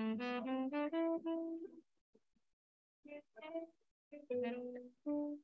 Thank mm-hmm. you.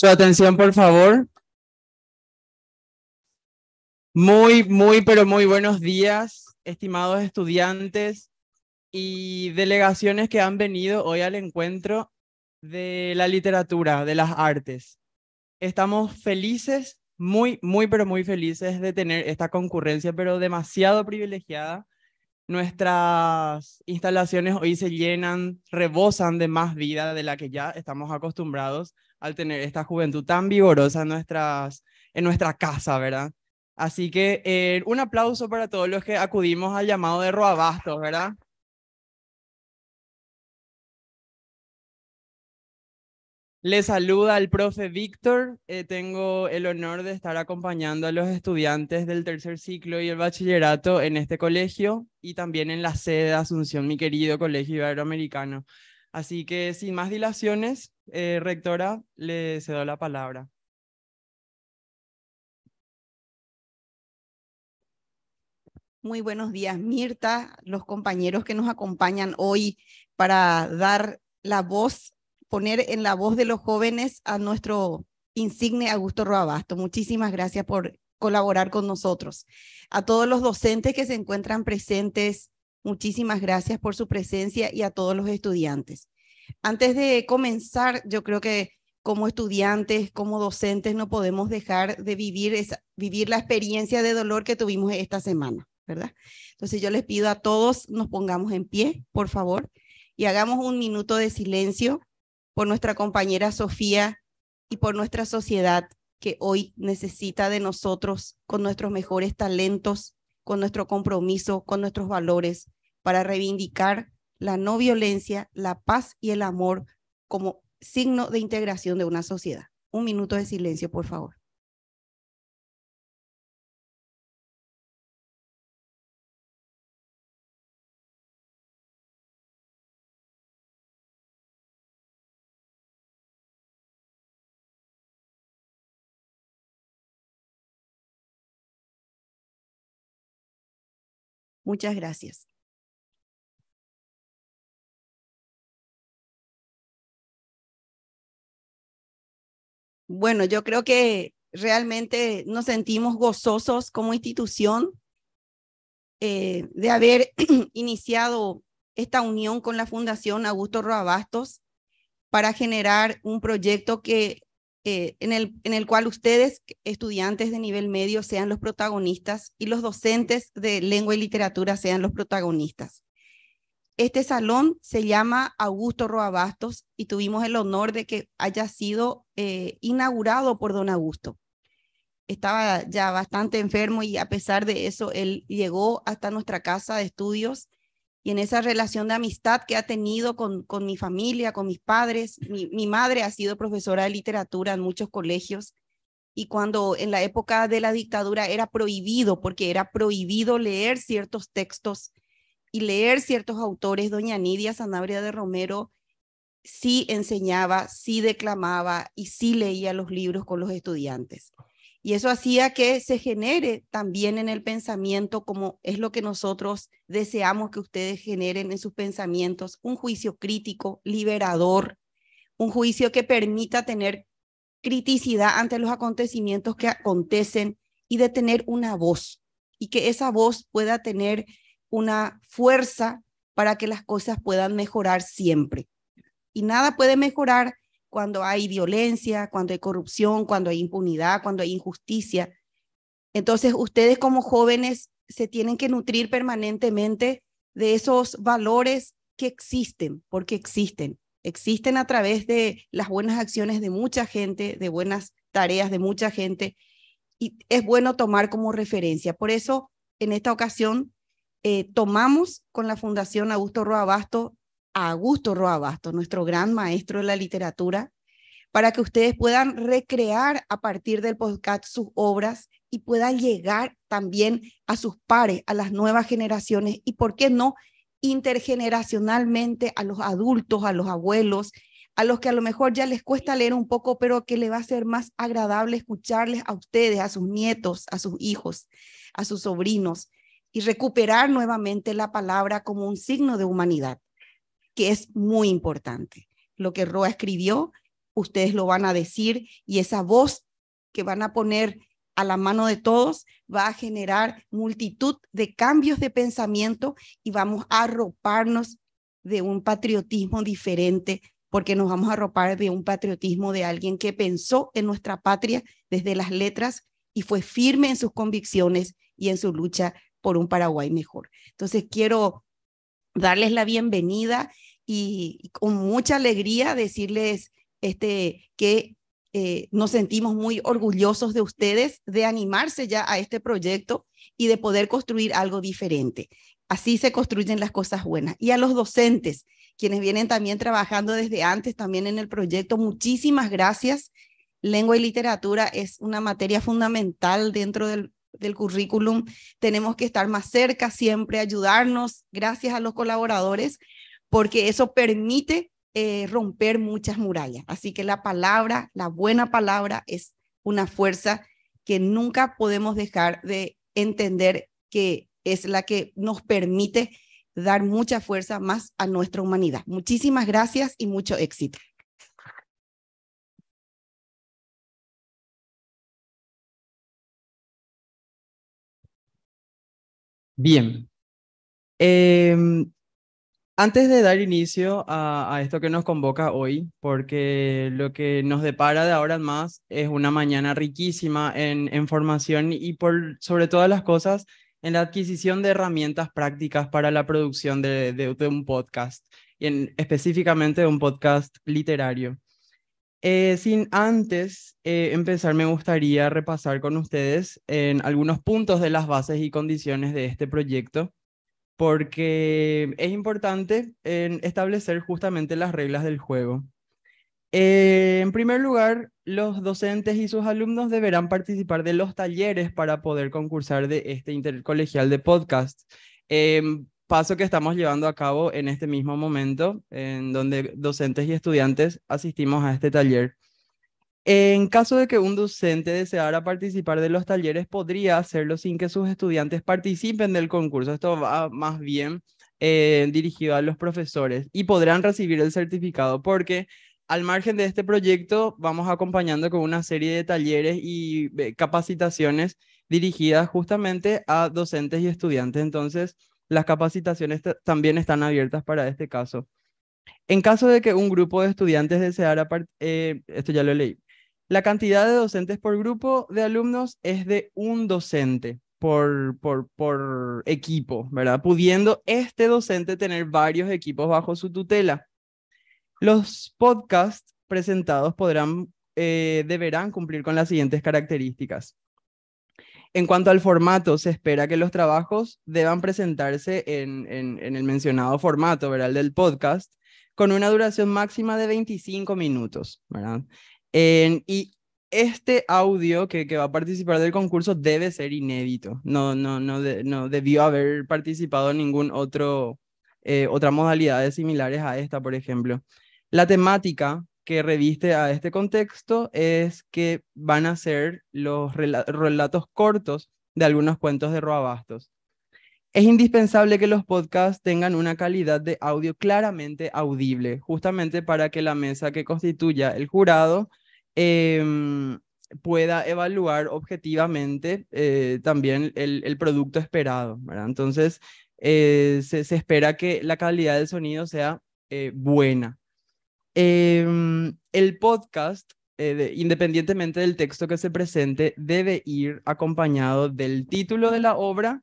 Su atención, por favor. Muy, muy, pero muy buenos días, estimados estudiantes y delegaciones que han venido hoy al encuentro de la literatura, de las artes. Estamos felices, muy, muy, pero muy felices de tener esta concurrencia, pero demasiado privilegiada. Nuestras instalaciones hoy se llenan, rebosan de más vida de la que ya estamos acostumbrados al tener esta juventud tan vigorosa en, nuestra casa, ¿verdad? Así que eh, un aplauso para todos los que acudimos al llamado de Roabastos, ¿verdad? Le saluda el profe Víctor. Eh, tengo el honor de estar acompañando a los estudiantes del tercer ciclo y el bachillerato en este colegio y también en la sede de Asunción, mi querido colegio iberoamericano. Así que sin más dilaciones, eh, rectora, le cedo la palabra. Muy buenos días, Mirta, los compañeros que nos acompañan hoy para dar la voz, poner en la voz de los jóvenes a nuestro insigne Augusto Roabasto. Muchísimas gracias por colaborar con nosotros. A todos los docentes que se encuentran presentes, muchísimas gracias por su presencia y a todos los estudiantes. Antes de comenzar, yo creo que como estudiantes, como docentes, no podemos dejar de vivir, esa, vivir la experiencia de dolor que tuvimos esta semana, ¿verdad? Entonces yo les pido a todos, nos pongamos en pie, por favor, y hagamos un minuto de silencio por nuestra compañera Sofía y por nuestra sociedad que hoy necesita de nosotros con nuestros mejores talentos, con nuestro compromiso, con nuestros valores, para reivindicar la no violencia, la paz y el amor como signo de integración de una sociedad. Un minuto de silencio, por favor. Muchas gracias. bueno, yo creo que realmente nos sentimos gozosos como institución eh, de haber iniciado esta unión con la Fundación Augusto Roabastos para generar un proyecto que, eh, en, el, en el cual ustedes, estudiantes de nivel medio, sean los protagonistas y los docentes de lengua y literatura sean los protagonistas. Este salón se llama Augusto Roabastos y tuvimos el honor de que haya sido eh, inaugurado por don Augusto. Estaba ya bastante enfermo y a pesar de eso, él llegó hasta nuestra casa de estudios y en esa relación de amistad que ha tenido con, con mi familia, con mis padres, mi madre ha sido profesora de literatura en muchos colegios y cuando en la época de la dictadura era prohibido, porque era prohibido leer ciertos textos y leer ciertos autores, doña Nidia Sanabria de Romero sí enseñaba, sí declamaba y sí leía los libros con los estudiantes. Y eso hacía que se genere también en el pensamiento, como es lo que nosotros deseamos que ustedes generen en sus pensamientos, un juicio crítico, liberador, un juicio que permita tener criticidad ante los acontecimientos que acontecen y de tener una voz y que esa voz pueda tener una fuerza para que las cosas puedan mejorar siempre. Y nada puede mejorar cuando hay violencia, cuando hay corrupción, cuando hay impunidad, cuando hay injusticia. Entonces, ustedes como jóvenes se tienen que nutrir permanentemente de esos valores que existen, porque existen. Existen a través de las buenas acciones de mucha gente, de buenas tareas de mucha gente, y es bueno tomar como referencia. Por eso, en esta ocasión, eh, tomamos con la Fundación Augusto Roabasto a Augusto Roabasto nuestro gran maestro de la literatura, para que ustedes puedan recrear a partir del podcast sus obras y puedan llegar también a sus pares, a las nuevas generaciones y, ¿por qué no?, intergeneracionalmente a los adultos, a los abuelos, a los que a lo mejor ya les cuesta leer un poco, pero que le va a ser más agradable escucharles a ustedes, a sus nietos, a sus hijos, a sus sobrinos y recuperar nuevamente la palabra como un signo de humanidad, que es muy importante. Lo que Roa escribió, ustedes lo van a decir y esa voz que van a poner a la mano de todos va a generar multitud de cambios de pensamiento y vamos a arroparnos de un patriotismo diferente porque nos vamos a arropar de un patriotismo de alguien que pensó en nuestra patria desde las letras y fue firme en sus convicciones y en su lucha por un Paraguay mejor. Entonces quiero darles la bienvenida y, con mucha alegría decirles este, que eh, nos sentimos muy orgullosos de ustedes de animarse ya a este proyecto y de poder construir algo diferente. Así se construyen las cosas buenas. Y a los docentes, quienes vienen también trabajando desde antes también en el proyecto, muchísimas gracias. Lengua y literatura es una materia fundamental dentro del del currículum, tenemos que estar más cerca siempre, ayudarnos gracias a los colaboradores, porque eso permite eh, romper muchas murallas. Así que la palabra, la buena palabra es una fuerza que nunca podemos dejar de entender que es la que nos permite dar mucha fuerza más a nuestra humanidad. Muchísimas gracias y mucho éxito. Bien. Em, antes de dar inicio a, esto que nos convoca hoy, porque lo que nos depara de ahora en más es una mañana riquísima en, formación y por sobre todas las cosas en la adquisición de herramientas prácticas para la producción de, un podcast, y en, específicamente un podcast literario. Eh, sin antes eh, empezar, me gustaría repasar con ustedes en algunos puntos de las bases y condiciones de este proyecto, porque es importante establecer justamente las reglas del juego. Eh, en primer lugar, los docentes y sus alumnos deberán participar de los talleres para poder concursar de este intercolegial de podcast. Em, paso que estamos llevando a cabo en este mismo momento, en donde docentes y estudiantes asistimos a este taller. En caso de que un docente deseara participar de los talleres, podría hacerlo sin que sus estudiantes participen del concurso. Esto va más bien eh, dirigido a los profesores y podrán recibir el certificado porque al margen de este proyecto vamos acompañando con una serie de talleres y eh, capacitaciones dirigidas justamente a docentes y estudiantes. Entonces, las capacitaciones también están abiertas para este caso. En caso de que un grupo de estudiantes deseara, eh, esto ya lo leí, la cantidad de docentes por grupo de alumnos es de un docente por, por, equipo, ¿verdad? Pudiendo este docente tener varios equipos bajo su tutela. Los podcasts presentados podrán, eh, deberán cumplir con las siguientes características. En cuanto al formato, se espera que los trabajos deban presentarse en, el mencionado formato, ¿verdad? del podcast, con una duración máxima de 25 minutos, ¿verdad? y este audio que, va a participar del concurso debe ser inédito. No, no, no, no debió haber participado en ningún otro, eh, otra modalidad similares a esta, por ejemplo. La temática que reviste a este contexto es que van a ser los relatos cortos de algunos cuentos de Roabastos. Es indispensable que los podcasts tengan una calidad de audio claramente audible, justamente para que la mesa que constituya el jurado em, pueda evaluar objetivamente eh, también el, producto esperado. ¿verdad? Entonces, eh, se, espera que la calidad del sonido sea eh, buena. Em, el podcast, eh, independientemente del texto que se presente, debe ir acompañado del título de la obra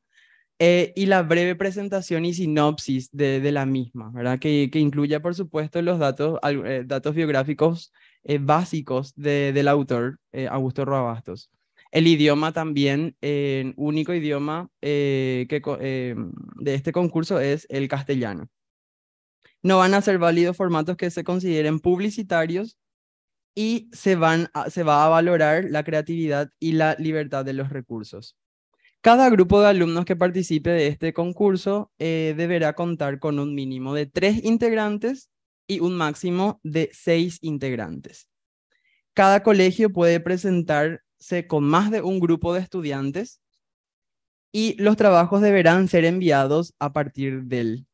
eh, y la breve presentación y sinopsis de, la misma, ¿verdad? Que, incluya, por supuesto, los datos, eh, biográficos básicos del autor, Augusto Roabastos. El idioma también, el único idioma que, de este concurso es el castellano no van a ser válidos formatos que se consideren publicitarios y se, va a valorar la creatividad y la libertad de los recursos. Cada grupo de alumnos que participe de este concurso eh, deberá contar con un mínimo de tres integrantes y un máximo de seis integrantes. Cada colegio puede presentarse con más de un grupo de estudiantes y los trabajos deberán ser enviados a partir del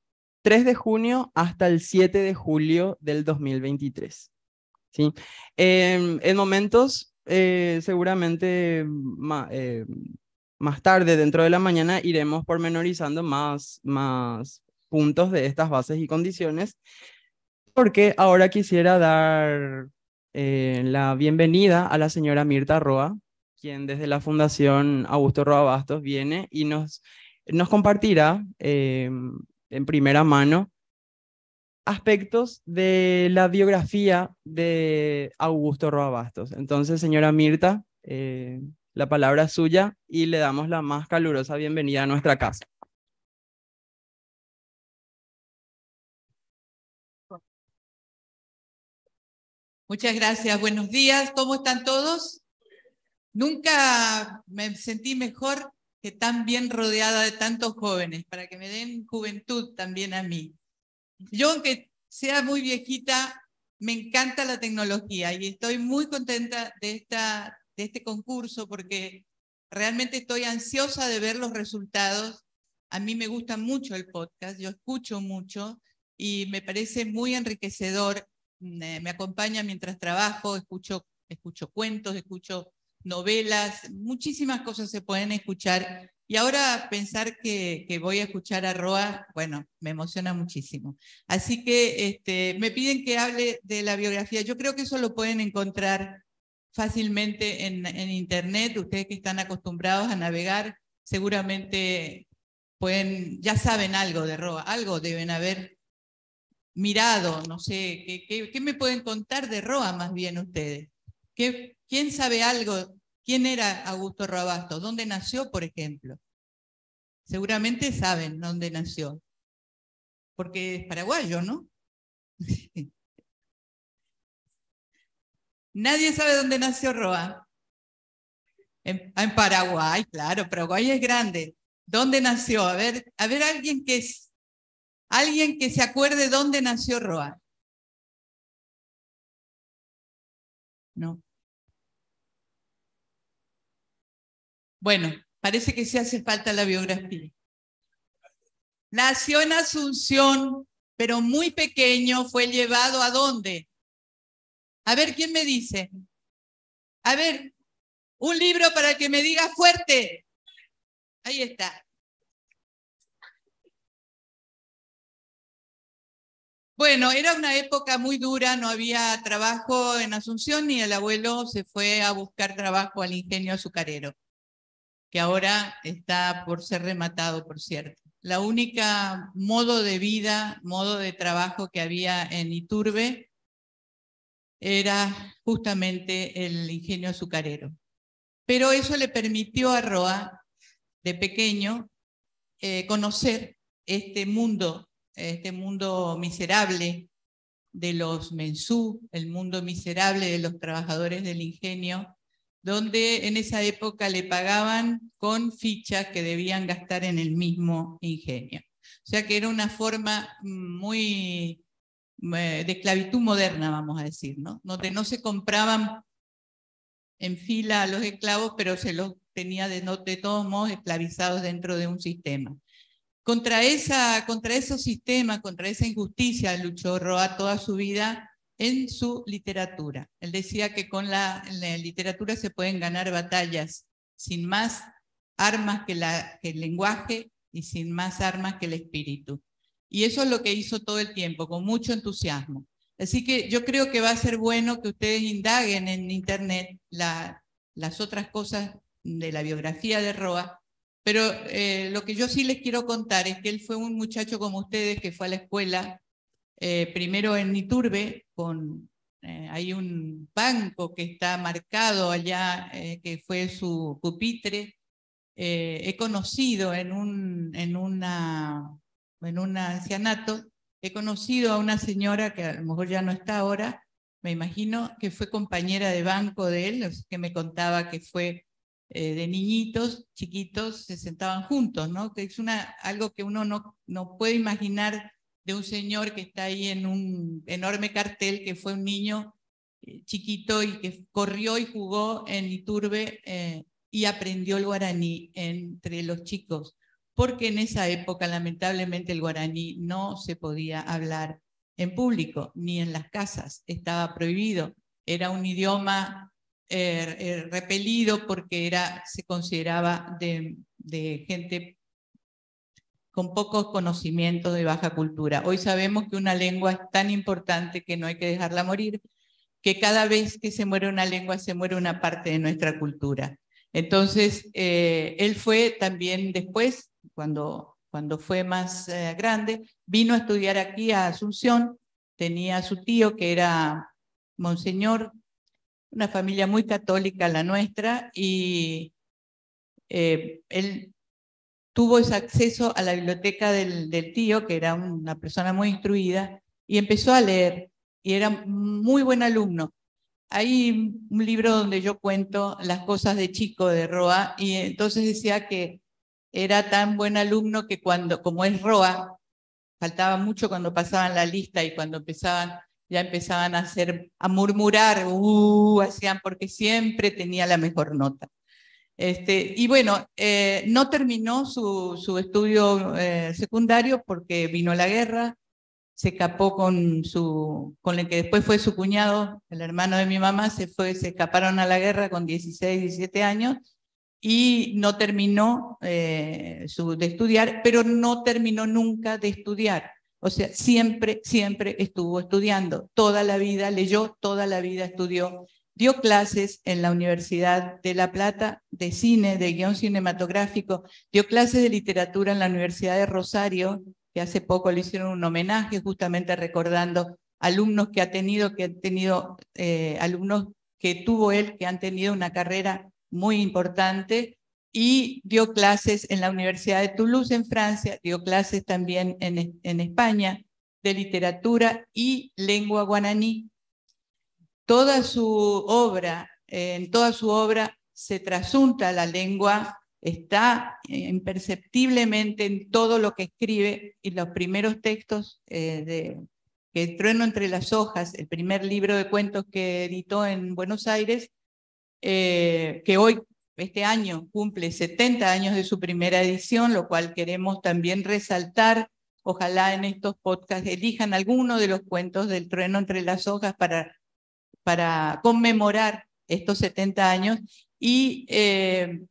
3 de junio hasta el 7 de julio del 2023. ¿sí? en momentos, eh, seguramente eh, más tarde, dentro de la mañana, iremos pormenorizando más, más puntos de estas bases y condiciones, porque ahora quisiera dar eh, la bienvenida a la señora Mirta Roa, quien desde la Fundación Augusto Roa Bastos viene y nos, nos compartirá en primera mano aspectos de la biografía de Augusto Roabastos. Entonces, señora Mirta, eh, la palabra es suya y le damos la más calurosa bienvenida a nuestra casa. Muchas gracias, buenos días, ¿cómo están todos? Nunca me sentí mejor que tan bien rodeada de tantos jóvenes, para que me den juventud también a mí. Yo, aunque sea muy viejita, me encanta la tecnología y estoy muy contenta de, esta, de este concurso porque realmente estoy ansiosa de ver los resultados. A mí me gusta mucho el podcast, yo escucho mucho y me parece muy enriquecedor. Mm, eh, me acompaña mientras trabajo, escucho, escucho cuentos, escucho novelas, muchísimas cosas se pueden escuchar. Y ahora pensar que, voy a escuchar a Roa, bueno, me emociona muchísimo. Así que este, me piden que hable de la biografía. Yo creo que eso lo pueden encontrar fácilmente en, Internet. Ustedes que están acostumbrados a navegar, seguramente pueden, ya saben algo de Roa, algo deben haber mirado, no sé, ¿qué, qué me pueden contar de Roa más bien ustedes? ¿Qué, ¿Quién sabe algo? ¿Quién era Augusto Robasto? ¿Dónde nació, por ejemplo? Seguramente saben dónde nació, porque es paraguayo, ¿no? Nadie sabe dónde nació Roa. En, en, Paraguay, claro, Paraguay es grande. ¿Dónde nació? A ver, a ver alguien que es, alguien que se acuerde dónde nació Roa. No. Bueno, parece que sí hace falta la biografía. Nació en Asunción, pero muy pequeño fue llevado a dónde? A ver, ¿quién me dice? A ver, un libro para que me diga fuerte. Ahí está. Bueno, era una época muy dura, no había trabajo en Asunción y el abuelo se fue a buscar trabajo al ingenio azucarero que ahora está por ser rematado, por cierto. La única modo de vida, modo de trabajo que había en Iturbe era justamente el ingenio azucarero. Pero eso le permitió a Roa, de pequeño, eh, conocer este mundo, este mundo miserable de los mensú, el mundo miserable de los trabajadores del ingenio, donde en esa época le pagaban con fichas que debían gastar en el mismo ingenio. O sea que era una forma muy eh, de esclavitud moderna, vamos a decir, ¿no? Donde no se compraban en fila a los esclavos, pero se los tenía de, no, de todos modos esclavizados dentro de un sistema. Contra, esa, contra esos sistemas, contra esa injusticia, luchó Roa toda su vida en su literatura. Él decía que con la, literatura se pueden ganar batallas sin más armas que, la, el lenguaje y sin más armas que el espíritu. Y eso es lo que hizo todo el tiempo, con mucho entusiasmo. Así que yo creo que va a ser bueno que ustedes indaguen en Internet las otras cosas de la biografía de Roa, pero eh, lo que yo sí les quiero contar es que él fue un muchacho como ustedes que fue a la escuela, eh, primero en Iturbe, con, eh, hay un banco que está marcado allá, eh, que fue su pupitre. he conocido en un, en, una, en un ancianato, he conocido a una señora que a lo mejor ya no está ahora, me imagino que fue compañera de banco de él, que me contaba que fue de niñitos chiquitos se sentaban juntos, ¿no? Que es una, algo que uno no, no puede imaginar de un señor que está ahí en un enorme cartel, que fue un niño eh, chiquito y que corrió y jugó en Iturbe eh, y aprendió el guaraní entre los chicos, porque en esa época lamentablemente el guaraní no se podía hablar en público ni en las casas, estaba prohibido, era un idioma eh, repelido porque era, se consideraba de, de gente con pocos conocimientos de baja cultura. Hoy sabemos que una lengua es tan importante que no hay que dejarla morir, que cada vez que se muere una lengua se muere una parte de nuestra cultura. Entonces, eh, él fue también después, cuando, cuando fue más eh, grande, vino a estudiar aquí a Asunción, tenía a su tío que era monseñor, una familia muy católica la nuestra, y eh, él tuvo ese acceso a la biblioteca del, tío, que era una persona muy instruida, y empezó a leer, y era muy buen alumno. Hay un libro donde yo cuento las cosas de chico de Roa, y entonces decía que era tan buen alumno que cuando, como es Roa, faltaba mucho cuando pasaban la lista y cuando empezaban, ya empezaban a hacer, a murmurar, uh, hacían, porque siempre tenía la mejor nota. Este, y bueno, eh, no terminó su, su estudio eh, secundario porque vino la guerra, se escapó con, su, con el que después fue su cuñado, el hermano de mi mamá, se, fue, se escaparon a la guerra con 16, 17 años y no terminó eh, su, de estudiar, pero no terminó nunca de estudiar. O sea, siempre, siempre estuvo estudiando, toda la vida leyó, toda la vida estudió dio clases en la Universidad de La Plata de cine, de guión cinematográfico, dio clases de literatura en la Universidad de Rosario, que hace poco le hicieron un homenaje justamente recordando alumnos que ha tenido, que han tenido eh, alumnos que tuvo él, que han tenido una carrera muy importante, y dio clases en la Universidad de Toulouse en Francia, dio clases también en, en España de literatura y lengua guaraní toda su obra, eh, en toda su obra se trasunta la lengua, está eh, imperceptiblemente en todo lo que escribe y los primeros textos eh, de que Trueno entre las hojas, el primer libro de cuentos que editó en Buenos Aires, que hoy, este año, cumple 70 años de su primera edición, lo cual queremos también resaltar. Ojalá en estos podcasts elijan alguno de los cuentos del Trueno entre las hojas para para conmemorar estos 70 años y eh,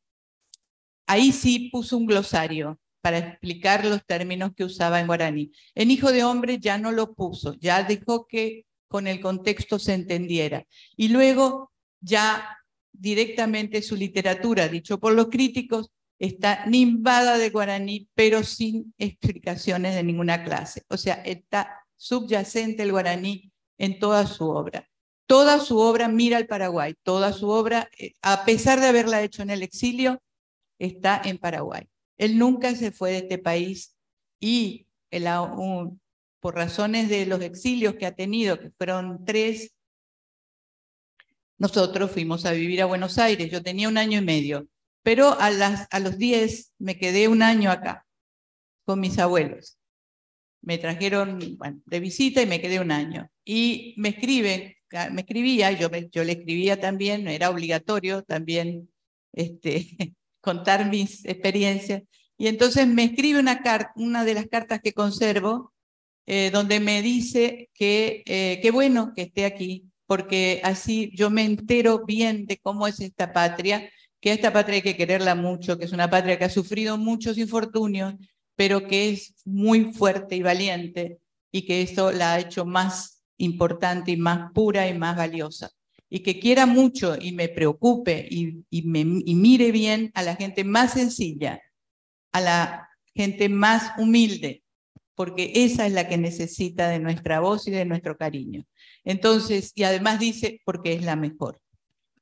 ahí sí puso un glosario para explicar los términos que usaba en guaraní. En Hijo de Hombre ya no lo puso, ya dejó que con el contexto se entendiera. Y luego ya directamente su literatura, dicho por los críticos, está nimbada de guaraní, pero sin explicaciones de ninguna clase. O sea, está subyacente el guaraní en toda su obra. Toda su obra mira al Paraguay, toda su obra, eh, a pesar de haberla hecho en el exilio, está en Paraguay. Él nunca se fue de este país y por razones de los exilios que ha tenido, que fueron tres, nosotros fuimos a vivir a Buenos Aires. Yo tenía un año y medio, pero a, las, los diez me quedé un año acá con mis abuelos. Me trajeron de visita y me quedé un año. Y me escriben me escribía, yo, yo le escribía también, era obligatorio también este, contar mis experiencias. Y entonces me escribe una, una de las cartas que conservo, eh, donde me dice que eh, qué bueno que esté aquí, porque así yo me entero bien de cómo es esta patria, que esta patria hay que quererla mucho, que es una patria que ha sufrido muchos infortunios, pero que es muy fuerte y valiente y que eso la ha hecho más importante y más pura y más valiosa. Y que quiera mucho y me preocupe y, mire bien a la gente más sencilla, a la gente más humilde, porque esa es la que necesita de nuestra voz y de nuestro cariño. Entonces, y además dice, porque es la mejor.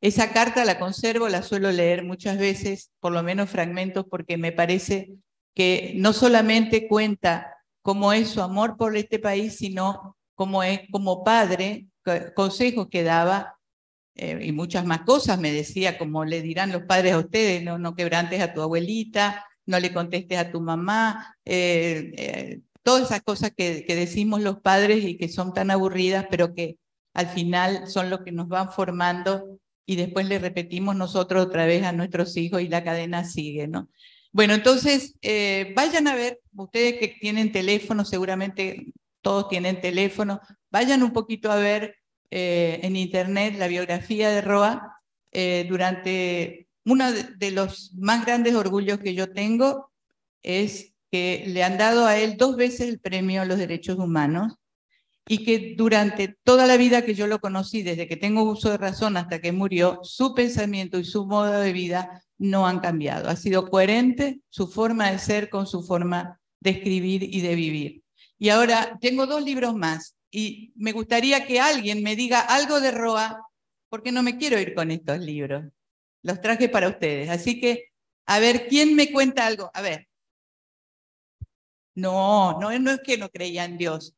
Esa carta la conservo, la suelo leer muchas veces, por lo menos fragmentos, porque me parece que no solamente cuenta cómo es su amor por este país, sino como, como padre, consejos que daba eh, y muchas más cosas me decía, como le dirán los padres a ustedes, no, no quebrantes a tu abuelita, no le contestes a tu mamá, eh, eh, todas esas cosas que, decimos los padres y que son tan aburridas, pero que al final son lo que nos van formando y después le repetimos nosotros otra vez a nuestros hijos y la cadena sigue, ¿no? Bueno, entonces vayan a ver, ustedes que tienen teléfono seguramente todos tienen teléfono. Vayan un poquito a ver eh, en internet la biografía de Roa eh, durante uno de los más grandes orgullos que yo tengo es que le han dado a él dos veces el premio a los derechos humanos y que durante toda la vida que yo lo conocí, desde que tengo uso de razón hasta que murió, su pensamiento y su modo de vida no han cambiado. Ha sido coherente su forma de ser con su forma de escribir y de vivir. Y ahora tengo dos libros más y me gustaría que alguien me diga algo de Roa, porque no me quiero ir con estos libros. Los traje para ustedes. Así que, a ver, ¿quién me cuenta algo? A ver. No, no, no es que no creía en Dios.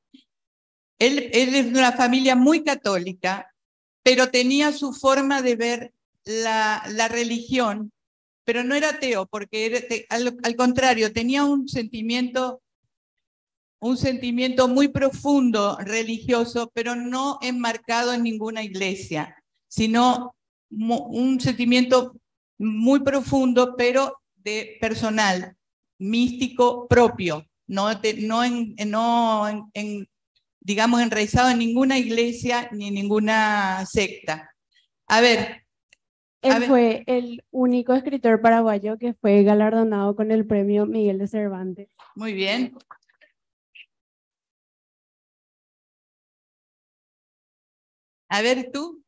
Él, es de una familia muy católica, pero tenía su forma de ver la, religión, pero no era ateo, porque al contrario, tenía un sentimiento un sentimiento muy profundo religioso, pero no enmarcado en ninguna iglesia, sino un sentimiento muy profundo, pero de personal, místico propio, no, no, en, no digamos, enraizado en ninguna iglesia ni en ninguna secta. A ver. Él fue el único escritor paraguayo que fue galardonado con el premio Miguel de Cervantes. Muy bien. A ver, tú.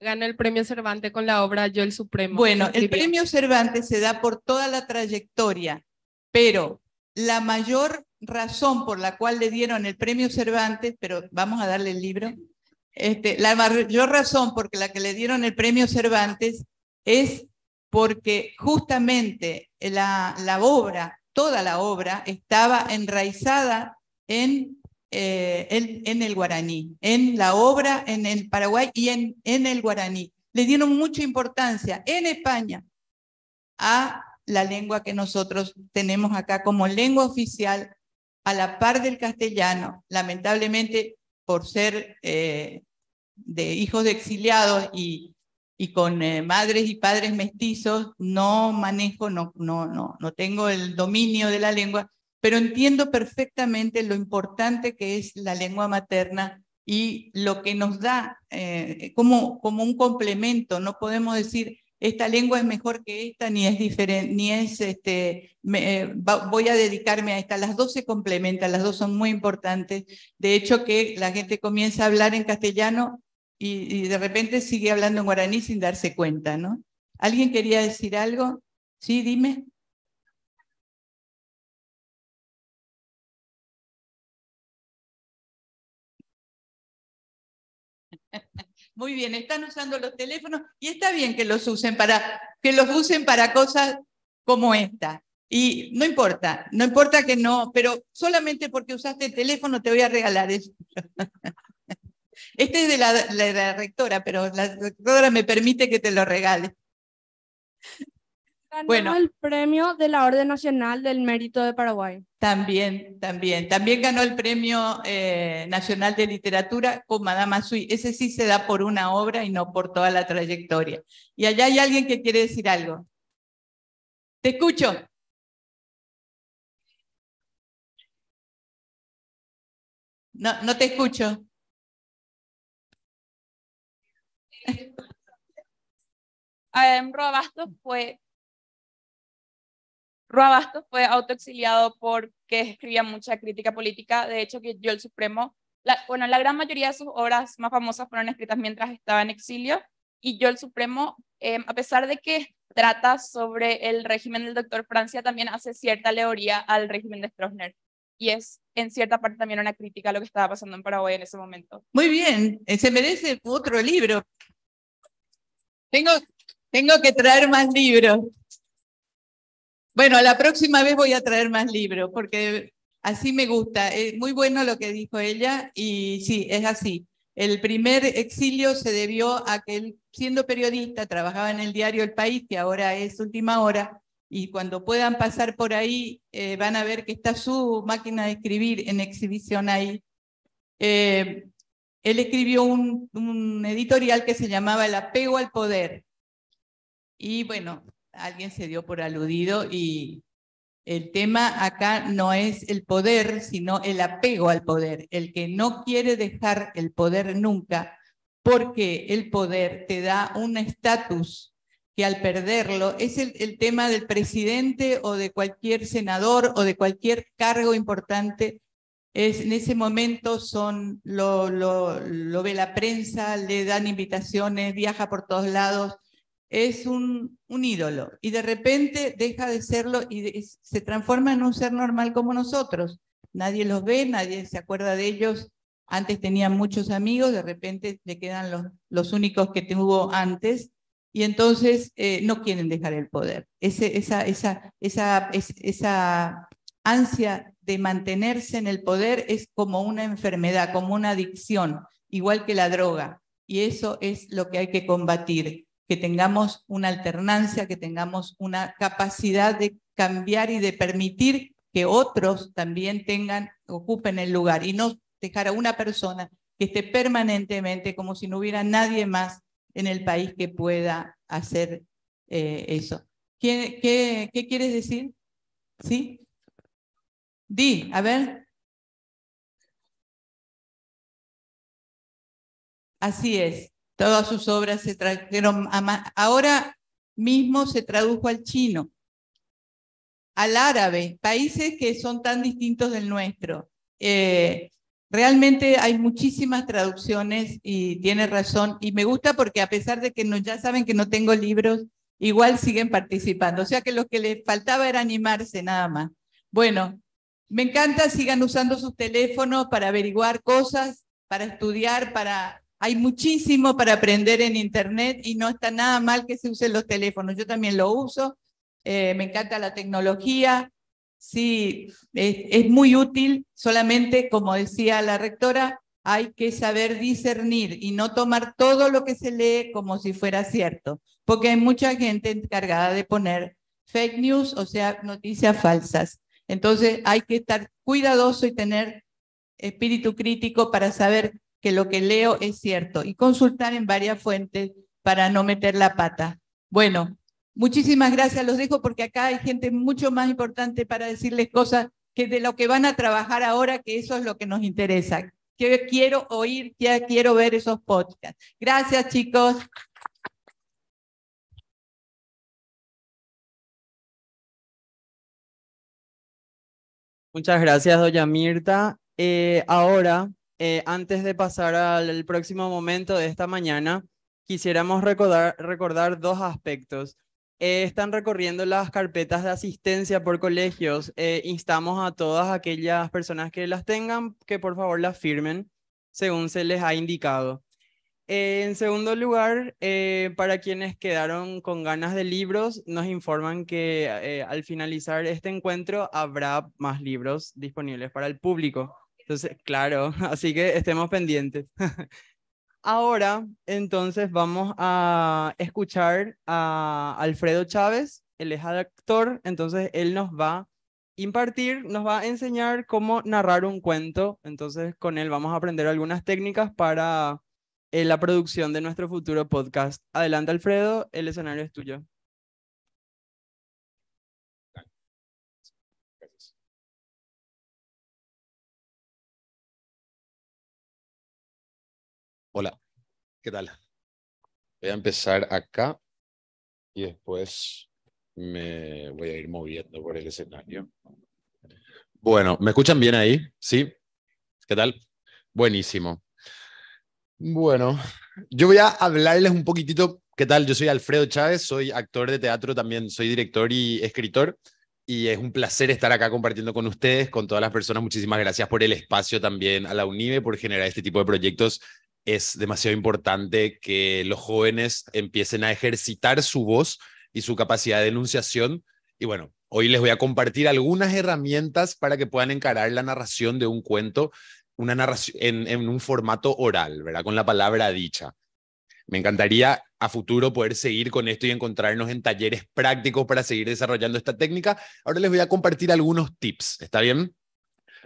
Gana el premio Cervantes con la obra Yo el Supremo. Bueno, el premio Cervantes se da por toda la trayectoria, pero la mayor razón por la cual le dieron el premio Cervantes, pero vamos a darle el libro, este, la mayor razón por la que le dieron el premio Cervantes es porque justamente la, la obra, toda la obra, estaba enraizada en eh, en, el guaraní, en la obra en el Paraguay y en, el guaraní. Le dieron mucha importancia en España a la lengua que nosotros tenemos acá como lengua oficial a la par del castellano. Lamentablemente, por ser eh, de hijos de exiliados y, con eh, madres y padres mestizos, no manejo, no, no, no tengo el dominio de la lengua, pero entiendo perfectamente lo importante que es la lengua materna y lo que nos da eh, como, como un complemento. No podemos decir, esta lengua es mejor que esta, ni es diferente, ni es, este, eh, voy a dedicarme a esta. Las dos se complementan, las dos son muy importantes. De hecho, que la gente comienza a hablar en castellano y, y de repente sigue hablando en guaraní sin darse cuenta, ¿no? ¿Alguien quería decir algo? Sí, dime. Muy bien, están usando los teléfonos y está bien que los usen para, que los usen para cosas como esta. Y no importa, no importa que no, pero solamente porque usaste el teléfono te voy a regalar eso. Este es de la, la rectora, pero la rectora me permite que te lo regale. Ganó el premio de la Orden Nacional del Mérito de Paraguay. También, también. También ganó el Premio eh, Nacional de Literatura con Madame Sui. Ese sí se da por una obra y no por toda la trayectoria. Y allá hay alguien que quiere decir algo. Te escucho. No, no te escucho. Eh, Roa fue Rua Bastos fue autoexiliado porque escribía mucha crítica política. De hecho, que yo el Supremo, la, bueno, la gran mayoría de sus obras más famosas fueron escritas mientras estaba en exilio. Y yo el Supremo, em, a pesar de que trata sobre el régimen del doctor Francia, también hace cierta alegoría al régimen de Stroessner. Y es en cierta parte también una crítica a lo que estaba pasando en Paraguay en ese momento. Muy bien, eh, se merece otro libro. Tengo, tengo que traer más libros. Bueno, la próxima vez voy a traer más libros porque así me gusta. Es muy bueno lo que dijo ella y sí, es así. El primer exilio se debió a que él, siendo periodista, trabajaba en el diario El País, que ahora es Última Hora, y cuando puedan pasar por ahí eh, van a ver que está su máquina de escribir en exhibición ahí. Eh, él escribió un editorial que se llamaba El apego al poder. Y bueno, alguien se dio por aludido y el tema acá no es el poder, sino el apego al poder, el que no quiere dejar el poder nunca, porque el poder te da un estatus que al perderlo es el, tema del presidente o de cualquier senador o de cualquier cargo importante. Es, en ese momento son, lo, lo, lo ve la prensa, le dan invitaciones, viaja por todos lados, es un, ídolo y de repente deja de serlo y se transforma en un ser normal como nosotros. Nadie los ve, nadie se acuerda de ellos. Antes tenían muchos amigos, de repente le quedan los, los únicos que tuvo antes y entonces eh, no quieren dejar el poder. esa, esa, esa, esa ansia de mantenerse en el poder es como una enfermedad, como una adicción, igual que la droga. Y eso es lo que hay que combatir que tengamos una alternancia, que tengamos una capacidad de cambiar y de permitir que otros también tengan, ocupen el lugar y no dejar a una persona que esté permanentemente como si no hubiera nadie más en el país que pueda hacer eh, eso. ¿Qué, qué, quieres decir? ¿Sí? Di, a ver. Así es. Todas sus obras se tradujeron, ahora mismo se tradujo al chino, al árabe, países que son tan distintos del nuestro. Eh, realmente hay muchísimas traducciones y tiene razón. Y me gusta porque a pesar de que ya saben que no tengo libros, igual siguen participando. O sea que lo que les faltaba era animarse nada más. Bueno, me encanta, sigan usando sus teléfonos para averiguar cosas, para estudiar, para hay muchísimo para aprender en Internet y no está nada mal que se usen los teléfonos. Yo también lo uso, eh, me encanta la tecnología, sí, es, es muy útil, solamente, como decía la rectora, hay que saber discernir y no tomar todo lo que se lee como si fuera cierto, porque hay mucha gente encargada de poner fake news, o sea, noticias falsas. Entonces hay que estar cuidadoso y tener espíritu crítico para saber que lo que leo es cierto y consultar en varias fuentes para no meter la pata. Bueno, muchísimas gracias, los dejo porque acá hay gente mucho más importante para decirles cosas que de lo que van a trabajar ahora, que eso es lo que nos interesa. Que quiero oír, ya quiero ver esos podcasts. Gracias, chicos. Muchas gracias, doña Mirta. Eh, ahora eh, antes de pasar al próximo momento de esta mañana, quisiéramos recordar, dos aspectos. Eh, están recorriendo las carpetas de asistencia por colegios. Eh, instamos a todas aquellas personas que las tengan que por favor las firmen según se les ha indicado. en segundo lugar, para quienes quedaron con ganas de libros, nos informan que al finalizar este encuentro habrá más libros disponibles para el público. Entonces, claro, así que estemos pendientes. Ahora, entonces, vamos a escuchar a Alfredo Chávez, él es actor, entonces él nos va a impartir, nos va a enseñar cómo narrar un cuento, entonces con él vamos a aprender algunas técnicas para eh, la producción de nuestro futuro podcast. Adelante, Alfredo, el escenario es tuyo. ¿Qué tal? Voy a empezar acá y después me voy a ir moviendo por el escenario. Bueno, ¿me escuchan bien ahí? ¿Sí? ¿Qué tal? Buenísimo. Bueno, yo voy a hablarles un poquitito. ¿Qué tal? Yo soy Alfredo Chávez, soy actor de teatro también, soy director y escritor. Y es un placer estar acá compartiendo con ustedes, con todas las personas. Muchísimas gracias por el espacio también a la UNIVE por generar este tipo de proyectos es demasiado importante que los jóvenes empiecen a ejercitar su voz y su capacidad de enunciación. Y bueno, hoy les voy a compartir algunas herramientas para que puedan encarar la narración de un cuento una narración, en, en un formato oral, ¿verdad? Con la palabra dicha. Me encantaría a futuro poder seguir con esto y encontrarnos en talleres prácticos para seguir desarrollando esta técnica. Ahora les voy a compartir algunos tips, ¿está bien?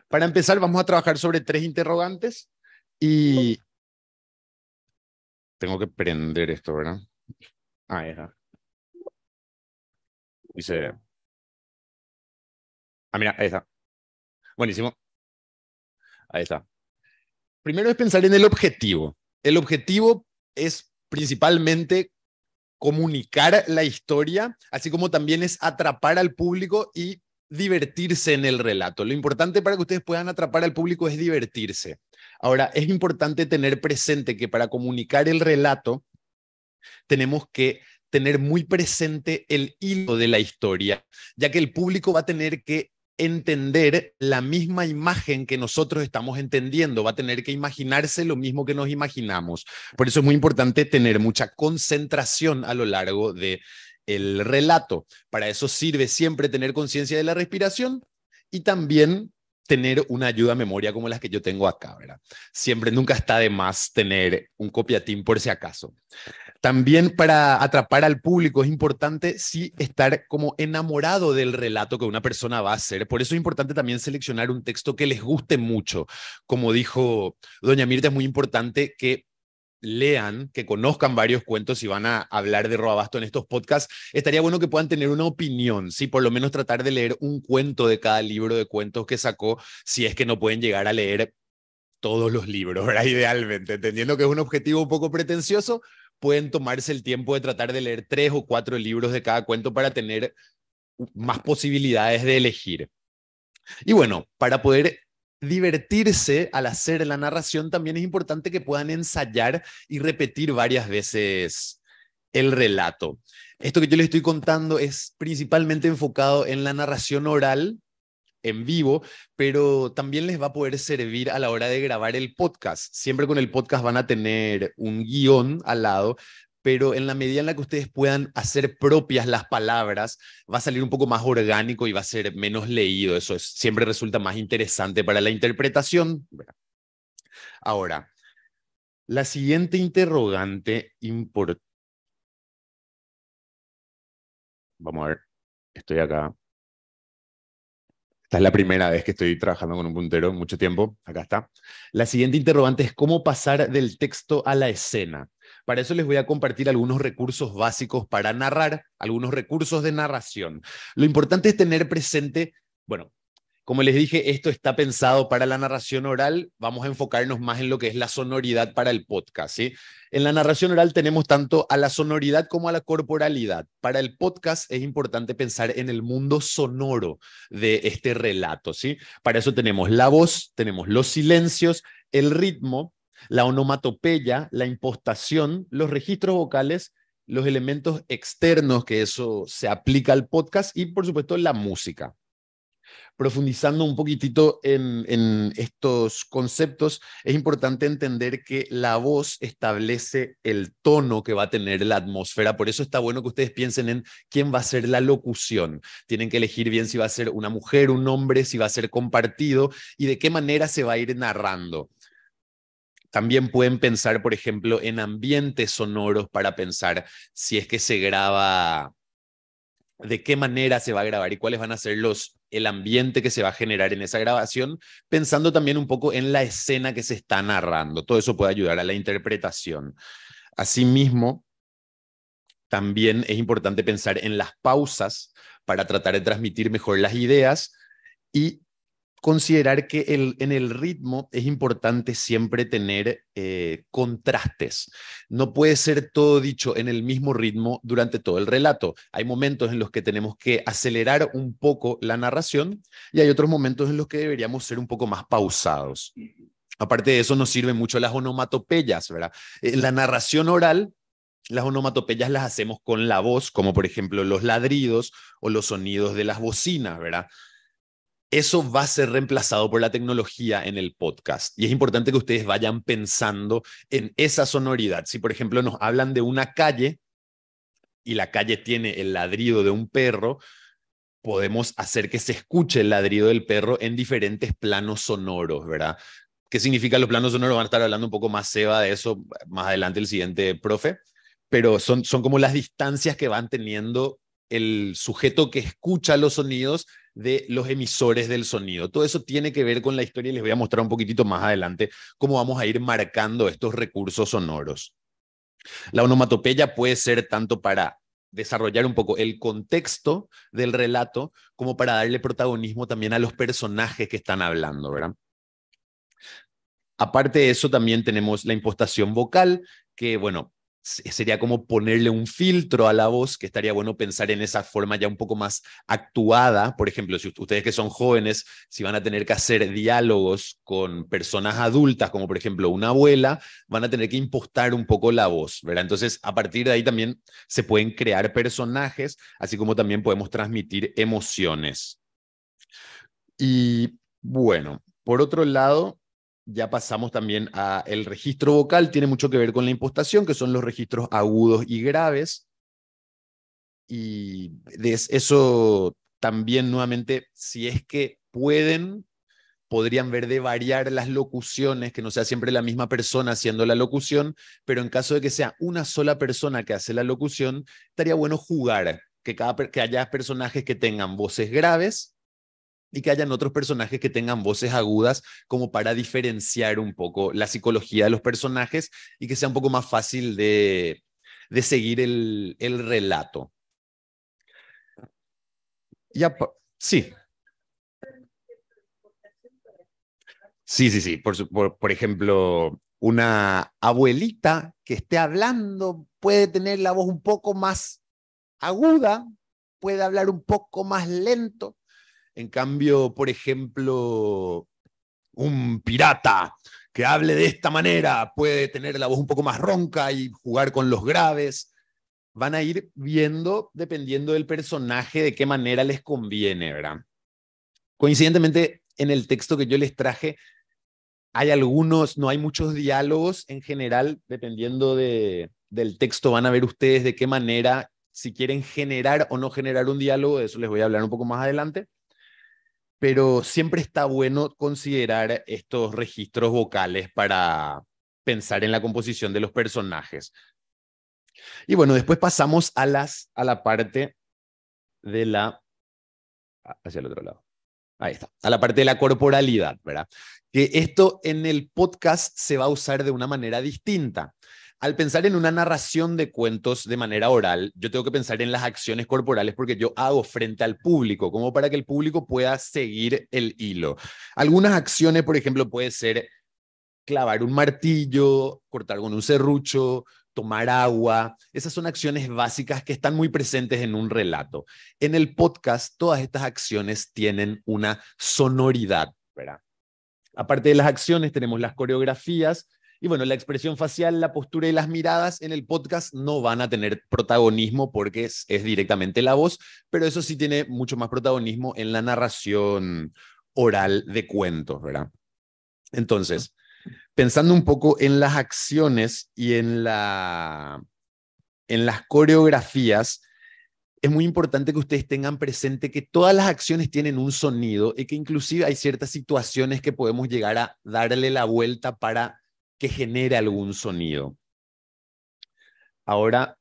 Para empezar, vamos a trabajar sobre tres interrogantes y tengo que prender esto, ¿verdad? Ah, está. Dice. Ah, mira, ahí está. Buenísimo. Ahí está. Primero es pensar en el objetivo. El objetivo es principalmente comunicar la historia, así como también es atrapar al público y divertirse en el relato. Lo importante para que ustedes puedan atrapar al público es divertirse. Ahora, es importante tener presente que para comunicar el relato tenemos que tener muy presente el hilo de la historia, ya que el público va a tener que entender la misma imagen que nosotros estamos entendiendo, va a tener que imaginarse lo mismo que nos imaginamos. Por eso es muy importante tener mucha concentración a lo largo de el relato. Para eso sirve siempre tener conciencia de la respiración y también tener una ayuda a memoria como las que yo tengo acá, ¿verdad? Siempre, nunca está de más tener un copiatín por si acaso. También para atrapar al público es importante sí estar como enamorado del relato que una persona va a hacer. Por eso es importante también seleccionar un texto que les guste mucho. Como dijo doña Mirta, es muy importante que lean, que conozcan varios cuentos y van a hablar de Robabasto en estos podcasts, estaría bueno que puedan tener una opinión, ¿sí? Por lo menos tratar de leer un cuento de cada libro de cuentos que sacó, si es que no pueden llegar a leer todos los libros, Idealmente, entendiendo que es un objetivo un poco pretencioso, pueden tomarse el tiempo de tratar de leer tres o cuatro libros de cada cuento para tener más posibilidades de elegir. Y bueno, para poder divertirse al hacer la narración, también es importante que puedan ensayar y repetir varias veces el relato. Esto que yo les estoy contando es principalmente enfocado en la narración oral en vivo, pero también les va a poder servir a la hora de grabar el podcast. Siempre con el podcast van a tener un guión al lado pero en la medida en la que ustedes puedan hacer propias las palabras, va a salir un poco más orgánico y va a ser menos leído. Eso siempre resulta más interesante para la interpretación. Ahora, la siguiente interrogante importante. Vamos a ver, estoy acá. Esta es la primera vez que estoy trabajando con un puntero, mucho tiempo, acá está. La siguiente interrogante es cómo pasar del texto a la escena. Para eso les voy a compartir algunos recursos básicos para narrar, algunos recursos de narración. Lo importante es tener presente, bueno, como les dije, esto está pensado para la narración oral. Vamos a enfocarnos más en lo que es la sonoridad para el podcast. ¿sí? En la narración oral tenemos tanto a la sonoridad como a la corporalidad. Para el podcast es importante pensar en el mundo sonoro de este relato. ¿sí? Para eso tenemos la voz, tenemos los silencios, el ritmo, la onomatopeya, la impostación, los registros vocales, los elementos externos que eso se aplica al podcast y por supuesto la música. Profundizando un poquitito en, estos conceptos, es importante entender que la voz establece el tono que va a tener la atmósfera. Por eso está bueno que ustedes piensen en quién va a ser la locución. Tienen que elegir bien si va a ser una mujer, un hombre, si va a ser compartido y de qué manera se va a ir narrando. También pueden pensar, por ejemplo, en ambientes sonoros para pensar si es que se graba, de qué manera se va a grabar y cuáles van a ser los el ambiente que se va a generar en esa grabación, pensando también un poco en la escena que se está narrando. Todo eso puede ayudar a la interpretación. Asimismo, también es importante pensar en las pausas para tratar de transmitir mejor las ideas y considerar que en el ritmo es importante siempre tener eh, contrastes. No puede ser todo dicho en el mismo ritmo durante todo el relato. Hay momentos en los que tenemos que acelerar un poco la narración y hay otros momentos en los que deberíamos ser un poco más pausados. Aparte de eso, nos sirven mucho las onomatopeyas, ¿verdad? Eh, la narración oral las onomatopeyas las hacemos con la voz, como por ejemplo los ladridos o los sonidos de las bocinas, ¿verdad? Eso va a ser reemplazado por la tecnología en el podcast. Y es importante que ustedes vayan pensando en esa sonoridad. Si, por ejemplo, nos hablan de una calle y la calle tiene el ladrido de un perro, podemos hacer que se escuche el ladrido del perro en diferentes planos sonoros, ¿verdad? ¿Qué significa los planos sonoros? Van a estar hablando un poco más Seba de eso más adelante el siguiente profe, pero son, son como las distancias que van teniendo el sujeto que escucha los sonidos de los emisores del sonido. Todo eso tiene que ver con la historia y les voy a mostrar un poquitito más adelante cómo vamos a ir marcando estos recursos sonoros. La onomatopeya puede ser tanto para desarrollar un poco el contexto del relato como para darle protagonismo también a los personajes que están hablando, ¿verdad? Aparte de eso, también tenemos la impostación vocal, que bueno, sería como ponerle un filtro a la voz, que estaría bueno pensar en esa forma ya un poco más actuada. Por ejemplo, si ustedes que son jóvenes, si van a tener que hacer diálogos con personas adultas, como por ejemplo una abuela, van a tener que impostar un poco la voz, ¿verdad? Entonces, a partir de ahí también se pueden crear personajes, así como también podemos transmitir emociones. Y bueno, por otro lado, ya pasamos también a el registro vocal, tiene mucho que ver con la impostación, que son los registros agudos y graves. Y eso también nuevamente, si es que pueden, podrían ver de variar las locuciones, que no sea siempre la misma persona haciendo la locución, pero en caso de que sea una sola persona que hace la locución, estaría bueno jugar, que, que haya personajes que tengan voces graves y que hayan otros personajes que tengan voces agudas como para diferenciar un poco la psicología de los personajes y que sea un poco más fácil de, seguir el, relato. Ya, sí. Sí, sí, sí. por ejemplo, una abuelita que esté hablando puede tener la voz un poco más aguda, puede hablar un poco más lento, en cambio, por ejemplo, un pirata que hable de esta manera puede tener la voz un poco más ronca y jugar con los graves. Van a ir viendo, dependiendo del personaje, de qué manera les conviene, ¿verdad? Coincidentemente, en el texto que yo les traje, hay algunos, no hay muchos diálogos en general, dependiendo del texto, van a ver ustedes de qué manera, si quieren generar o no generar un diálogo, de eso les voy a hablar un poco más adelante pero siempre está bueno considerar estos registros vocales para pensar en la composición de los personajes. Y bueno, después pasamos a, las, a la parte de la... Ah, hacia el otro lado. Ahí está, a la parte de la corporalidad, ¿verdad? Que esto en el podcast se va a usar de una manera distinta al pensar en una narración de cuentos de manera oral, yo tengo que pensar en las acciones corporales porque yo hago frente al público, como para que el público pueda seguir el hilo. Algunas acciones, por ejemplo, puede ser clavar un martillo, cortar con un serrucho, tomar agua. Esas son acciones básicas que están muy presentes en un relato. En el podcast, todas estas acciones tienen una sonoridad, Aparte de las acciones, tenemos las coreografías, y bueno, la expresión facial, la postura y las miradas en el podcast no van a tener protagonismo porque es, directamente la voz, pero eso sí tiene mucho más protagonismo en la narración oral de cuentos, ¿verdad? Entonces, pensando un poco en las acciones y en, la, en las coreografías, es muy importante que ustedes tengan presente que todas las acciones tienen un sonido y que inclusive hay ciertas situaciones que podemos llegar a darle la vuelta para que genere algún sonido. Ahora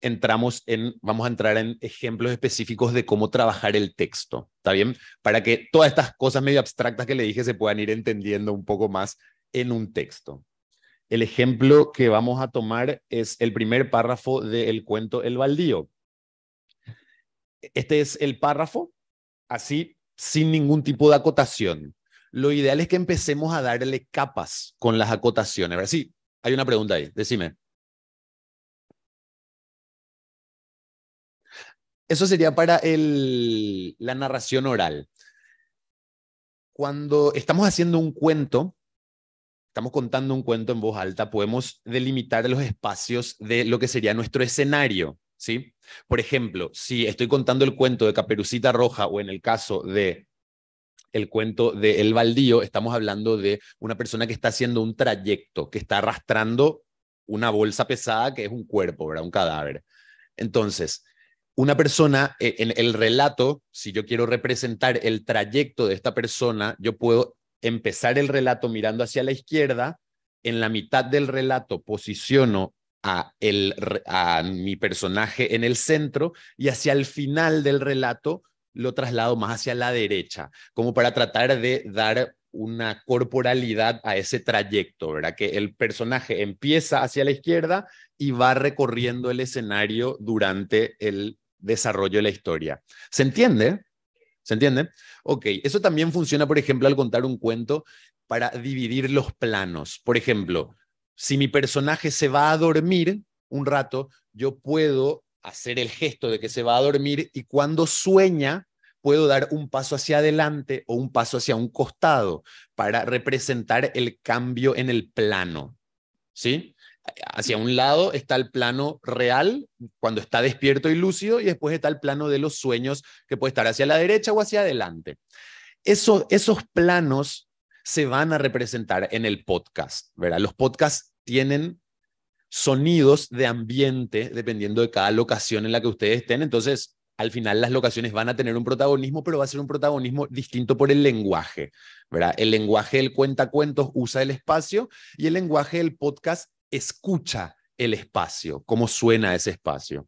entramos en, vamos a entrar en ejemplos específicos de cómo trabajar el texto, ¿está bien? Para que todas estas cosas medio abstractas que le dije se puedan ir entendiendo un poco más en un texto. El ejemplo que vamos a tomar es el primer párrafo del cuento El baldío. Este es el párrafo, así, sin ningún tipo de acotación lo ideal es que empecemos a darle capas con las acotaciones. Ahora Sí, hay una pregunta ahí, decime. Eso sería para el, la narración oral. Cuando estamos haciendo un cuento, estamos contando un cuento en voz alta, podemos delimitar los espacios de lo que sería nuestro escenario. ¿sí? Por ejemplo, si estoy contando el cuento de Caperucita Roja o en el caso de el cuento de El Baldío, estamos hablando de una persona que está haciendo un trayecto, que está arrastrando una bolsa pesada que es un cuerpo, ¿verdad? Un cadáver. Entonces, una persona, e, en el relato, si yo quiero representar el trayecto de esta persona, yo puedo empezar el relato mirando hacia la izquierda, en la mitad del relato posiciono a, a mi personaje en el centro y hacia el final del relato lo traslado más hacia la derecha, como para tratar de dar una corporalidad a ese trayecto, ¿verdad? Que el personaje empieza hacia la izquierda y va recorriendo el escenario durante el desarrollo de la historia. ¿Se entiende? ¿Se entiende? Ok, eso también funciona, por ejemplo, al contar un cuento para dividir los planos. Por ejemplo, si mi personaje se va a dormir un rato, yo puedo hacer el gesto de que se va a dormir y cuando sueña puedo dar un paso hacia adelante o un paso hacia un costado para representar el cambio en el plano. ¿Sí? Hacia un lado está el plano real cuando está despierto y lúcido y después está el plano de los sueños que puede estar hacia la derecha o hacia adelante. Esos, esos planos se van a representar en el podcast, ¿verdad? Los podcasts tienen sonidos de ambiente, dependiendo de cada locación en la que ustedes estén. Entonces, al final las locaciones van a tener un protagonismo, pero va a ser un protagonismo distinto por el lenguaje, El lenguaje del cuentacuentos usa el espacio y el lenguaje del podcast escucha el espacio, cómo suena ese espacio.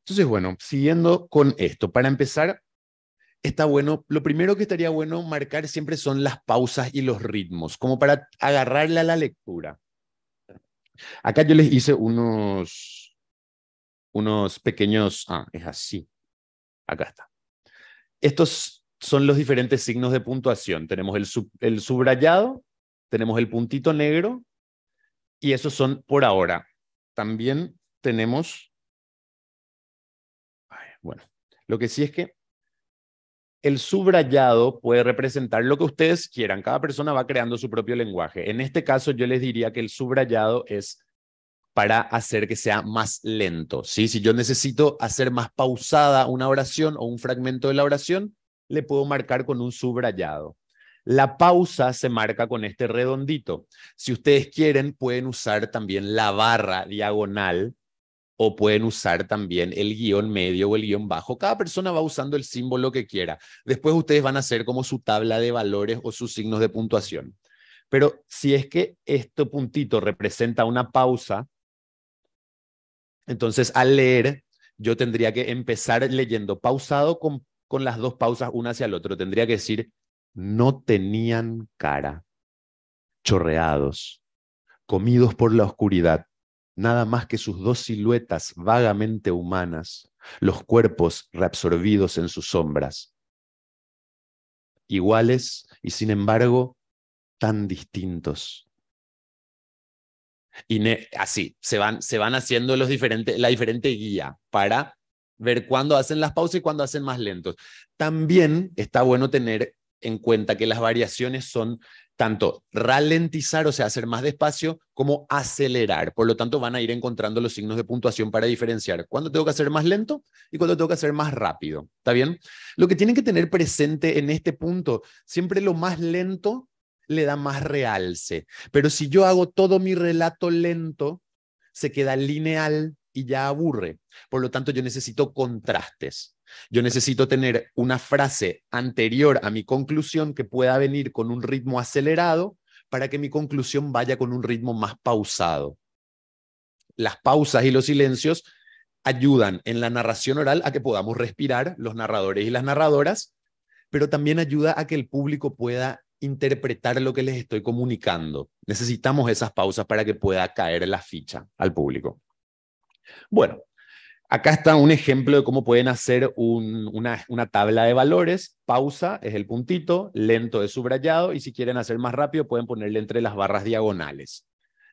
Entonces, bueno, siguiendo con esto, para empezar, está bueno, lo primero que estaría bueno marcar siempre son las pausas y los ritmos, como para agarrarle a la lectura. Acá yo les hice unos, unos pequeños, ah, es así, acá está. Estos son los diferentes signos de puntuación. Tenemos el, el subrayado, tenemos el puntito negro y esos son por ahora. También tenemos, bueno, lo que sí es que el subrayado puede representar lo que ustedes quieran. Cada persona va creando su propio lenguaje. En este caso, yo les diría que el subrayado es para hacer que sea más lento. ¿sí? Si yo necesito hacer más pausada una oración o un fragmento de la oración, le puedo marcar con un subrayado. La pausa se marca con este redondito. Si ustedes quieren, pueden usar también la barra diagonal o pueden usar también el guión medio o el guión bajo. Cada persona va usando el símbolo que quiera. Después ustedes van a hacer como su tabla de valores o sus signos de puntuación. Pero si es que este puntito representa una pausa, entonces al leer yo tendría que empezar leyendo pausado con, con las dos pausas una hacia el otro. Tendría que decir, no tenían cara, chorreados, comidos por la oscuridad, nada más que sus dos siluetas vagamente humanas, los cuerpos reabsorbidos en sus sombras. Iguales y sin embargo tan distintos. Y así, se van, se van haciendo los diferentes, la diferente guía para ver cuándo hacen las pausas y cuándo hacen más lentos. También está bueno tener en cuenta que las variaciones son tanto ralentizar, o sea, hacer más despacio, como acelerar. Por lo tanto, van a ir encontrando los signos de puntuación para diferenciar cuándo tengo que hacer más lento y cuándo tengo que hacer más rápido. ¿Está bien? Lo que tienen que tener presente en este punto, siempre lo más lento le da más realce. Pero si yo hago todo mi relato lento, se queda lineal y ya aburre. Por lo tanto, yo necesito contrastes. Yo necesito tener una frase anterior a mi conclusión que pueda venir con un ritmo acelerado para que mi conclusión vaya con un ritmo más pausado. Las pausas y los silencios ayudan en la narración oral a que podamos respirar los narradores y las narradoras, pero también ayuda a que el público pueda interpretar lo que les estoy comunicando. Necesitamos esas pausas para que pueda caer la ficha al público. Bueno, Acá está un ejemplo de cómo pueden hacer una, tabla de valores. Pausa es el puntito, lento es subrayado y si quieren hacer más rápido pueden ponerle entre las barras diagonales.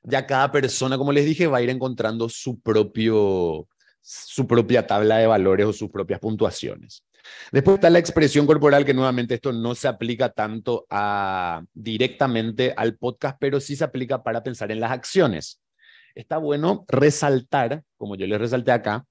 Ya cada persona, como les dije, va a ir encontrando su, propio, su propia tabla de valores o sus propias puntuaciones. Después está la expresión corporal, que nuevamente esto no se aplica tanto directamente al podcast, pero sí se aplica para pensar en las acciones está bueno resaltar, como yo les resalté acá,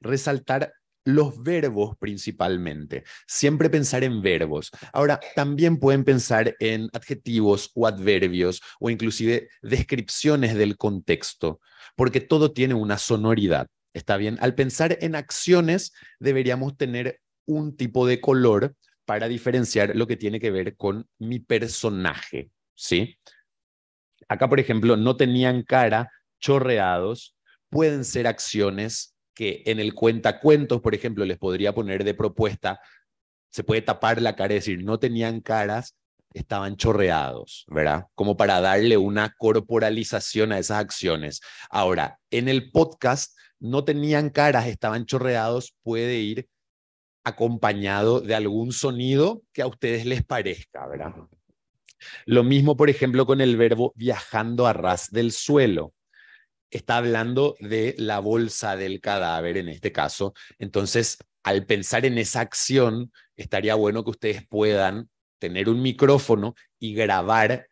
resaltar los verbos principalmente. Siempre pensar en verbos. Ahora, también pueden pensar en adjetivos o adverbios o inclusive descripciones del contexto, porque todo tiene una sonoridad. ¿Está bien? Al pensar en acciones, deberíamos tener un tipo de color para diferenciar lo que tiene que ver con mi personaje, ¿sí? Acá, por ejemplo, no tenían cara, chorreados pueden ser acciones que en el cuentacuentos, por ejemplo, les podría poner de propuesta, se puede tapar la cara y decir, no tenían caras, estaban chorreados, ¿verdad? Como para darle una corporalización a esas acciones. Ahora, en el podcast, no tenían caras, estaban chorreados, puede ir acompañado de algún sonido que a ustedes les parezca, ¿verdad? Lo mismo, por ejemplo, con el verbo viajando a ras del suelo está hablando de la bolsa del cadáver en este caso. Entonces, al pensar en esa acción, estaría bueno que ustedes puedan tener un micrófono y grabar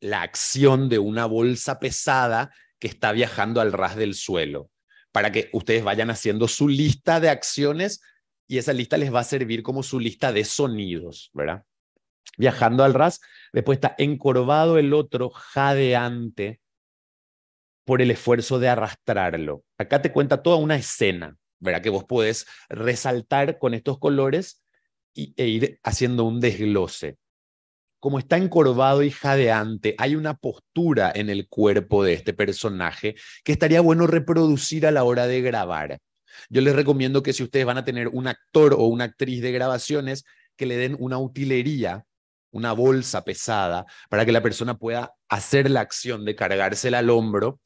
la acción de una bolsa pesada que está viajando al ras del suelo, para que ustedes vayan haciendo su lista de acciones y esa lista les va a servir como su lista de sonidos, ¿verdad? Viajando al ras, después está encorvado el otro, jadeante, por el esfuerzo de arrastrarlo. Acá te cuenta toda una escena, ¿verdad? Que vos podés resaltar con estos colores y, e ir haciendo un desglose. Como está encorvado y jadeante, hay una postura en el cuerpo de este personaje que estaría bueno reproducir a la hora de grabar. Yo les recomiendo que si ustedes van a tener un actor o una actriz de grabaciones, que le den una utilería, una bolsa pesada, para que la persona pueda hacer la acción de cargársela al hombro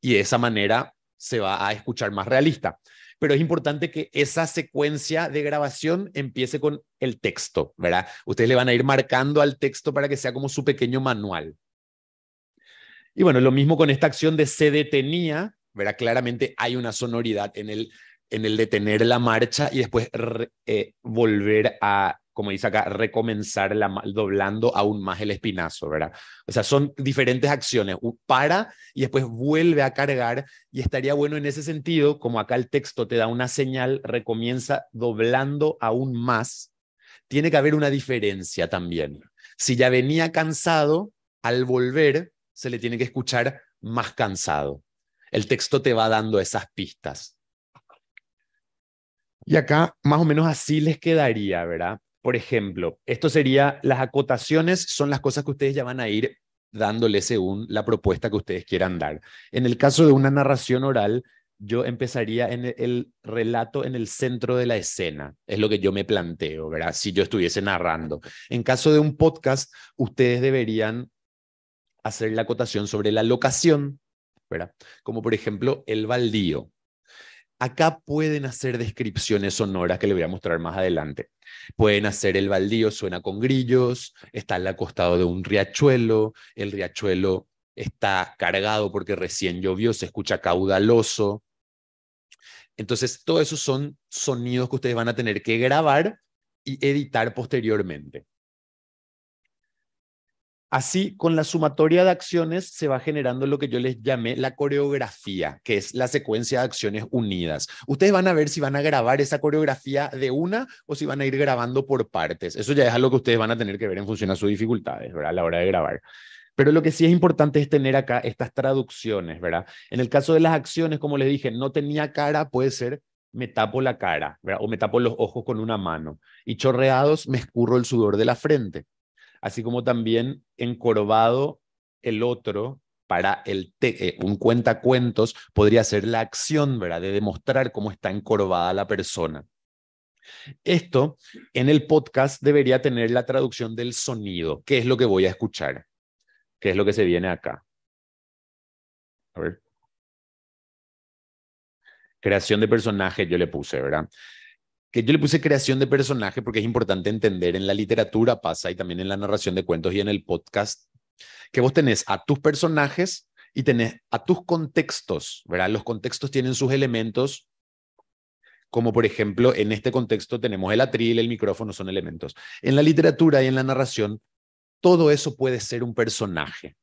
y de esa manera se va a escuchar más realista. Pero es importante que esa secuencia de grabación empiece con el texto, ¿verdad? Ustedes le van a ir marcando al texto para que sea como su pequeño manual. Y bueno, lo mismo con esta acción de se detenía, ¿verdad? Claramente hay una sonoridad en el, en el detener la marcha y después eh, volver a como dice acá, recomenzar doblando aún más el espinazo, ¿verdad? O sea, son diferentes acciones. Para y después vuelve a cargar y estaría bueno en ese sentido, como acá el texto te da una señal, recomienza doblando aún más. Tiene que haber una diferencia también. Si ya venía cansado, al volver se le tiene que escuchar más cansado. El texto te va dando esas pistas. Y acá más o menos así les quedaría, ¿verdad? Por ejemplo, esto sería, las acotaciones son las cosas que ustedes ya van a ir dándole según la propuesta que ustedes quieran dar. En el caso de una narración oral, yo empezaría en e-, el relato en el centro de la escena, es lo que yo me planteo, ¿verdad? Si yo estuviese narrando. En caso de un podcast, ustedes deberían hacer la acotación sobre la locación, ¿verdad? Como por ejemplo el baldío, Acá pueden hacer descripciones sonoras que les voy a mostrar más adelante. Pueden hacer el baldío, suena con grillos, está al acostado de un riachuelo, el riachuelo está cargado porque recién llovió, se escucha caudaloso. Entonces, todo eso son sonidos que ustedes van a tener que grabar y editar posteriormente. Así, con la sumatoria de acciones se va generando lo que yo les llamé la coreografía, que es la secuencia de acciones unidas. Ustedes van a ver si van a grabar esa coreografía de una o si van a ir grabando por partes. Eso ya es algo que ustedes van a tener que ver en función a sus dificultades, ¿verdad? A la hora de grabar. Pero lo que sí es importante es tener acá estas traducciones, ¿verdad? En el caso de las acciones, como les dije, no tenía cara, puede ser me tapo la cara, O me tapo los ojos con una mano. Y chorreados, me escurro el sudor de la frente así como también encorvado el otro para el te eh, un cuentacuentos podría ser la acción, ¿verdad? De demostrar cómo está encorvada la persona. Esto en el podcast debería tener la traducción del sonido. ¿Qué es lo que voy a escuchar? ¿Qué es lo que se viene acá? A ver. Creación de personaje, yo le puse, ¿verdad? que yo le puse creación de personaje porque es importante entender en la literatura pasa y también en la narración de cuentos y en el podcast que vos tenés a tus personajes y tenés a tus contextos, ¿verdad? Los contextos tienen sus elementos, como por ejemplo en este contexto tenemos el atril, el micrófono, son elementos. En la literatura y en la narración, todo eso puede ser un personaje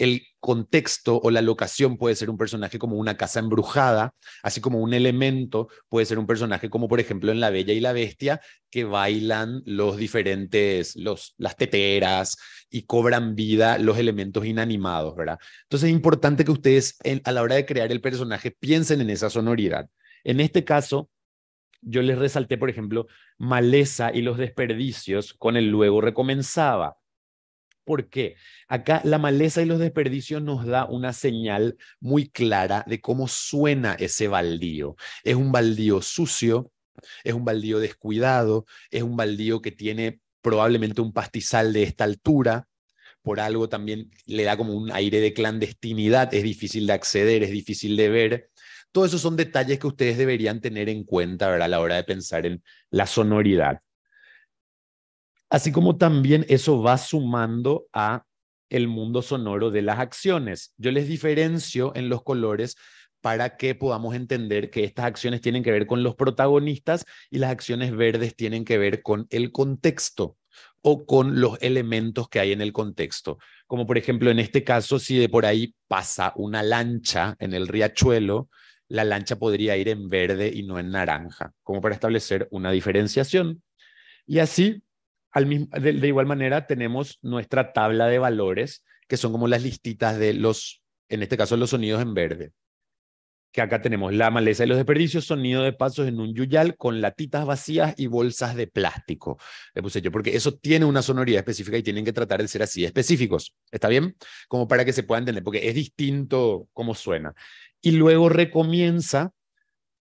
el contexto o la locación puede ser un personaje como una casa embrujada, así como un elemento puede ser un personaje como por ejemplo en La Bella y la Bestia, que bailan los diferentes, los, las teteras y cobran vida los elementos inanimados, ¿verdad? Entonces es importante que ustedes a la hora de crear el personaje piensen en esa sonoridad. En este caso, yo les resalté, por ejemplo, maleza y los desperdicios con el luego recomenzaba. ¿Por qué? Acá la maleza y los desperdicios nos da una señal muy clara de cómo suena ese baldío. Es un baldío sucio, es un baldío descuidado, es un baldío que tiene probablemente un pastizal de esta altura, por algo también le da como un aire de clandestinidad, es difícil de acceder, es difícil de ver. Todos esos son detalles que ustedes deberían tener en cuenta a la hora de pensar en la sonoridad. Así como también eso va sumando a el mundo sonoro de las acciones. Yo les diferencio en los colores para que podamos entender que estas acciones tienen que ver con los protagonistas y las acciones verdes tienen que ver con el contexto o con los elementos que hay en el contexto. Como por ejemplo en este caso, si de por ahí pasa una lancha en el riachuelo, la lancha podría ir en verde y no en naranja, como para establecer una diferenciación. Y así de, igual manera, tenemos nuestra tabla de valores, que son como las listitas de los, en este caso, los sonidos en verde. Que acá tenemos la maleza y los desperdicios, sonido de pasos en un yuyal con latitas vacías y bolsas de plástico. Le puse yo, porque eso tiene una sonoridad específica y tienen que tratar de ser así específicos. ¿Está bien? Como para que se pueda entender, porque es distinto cómo suena. Y luego recomienza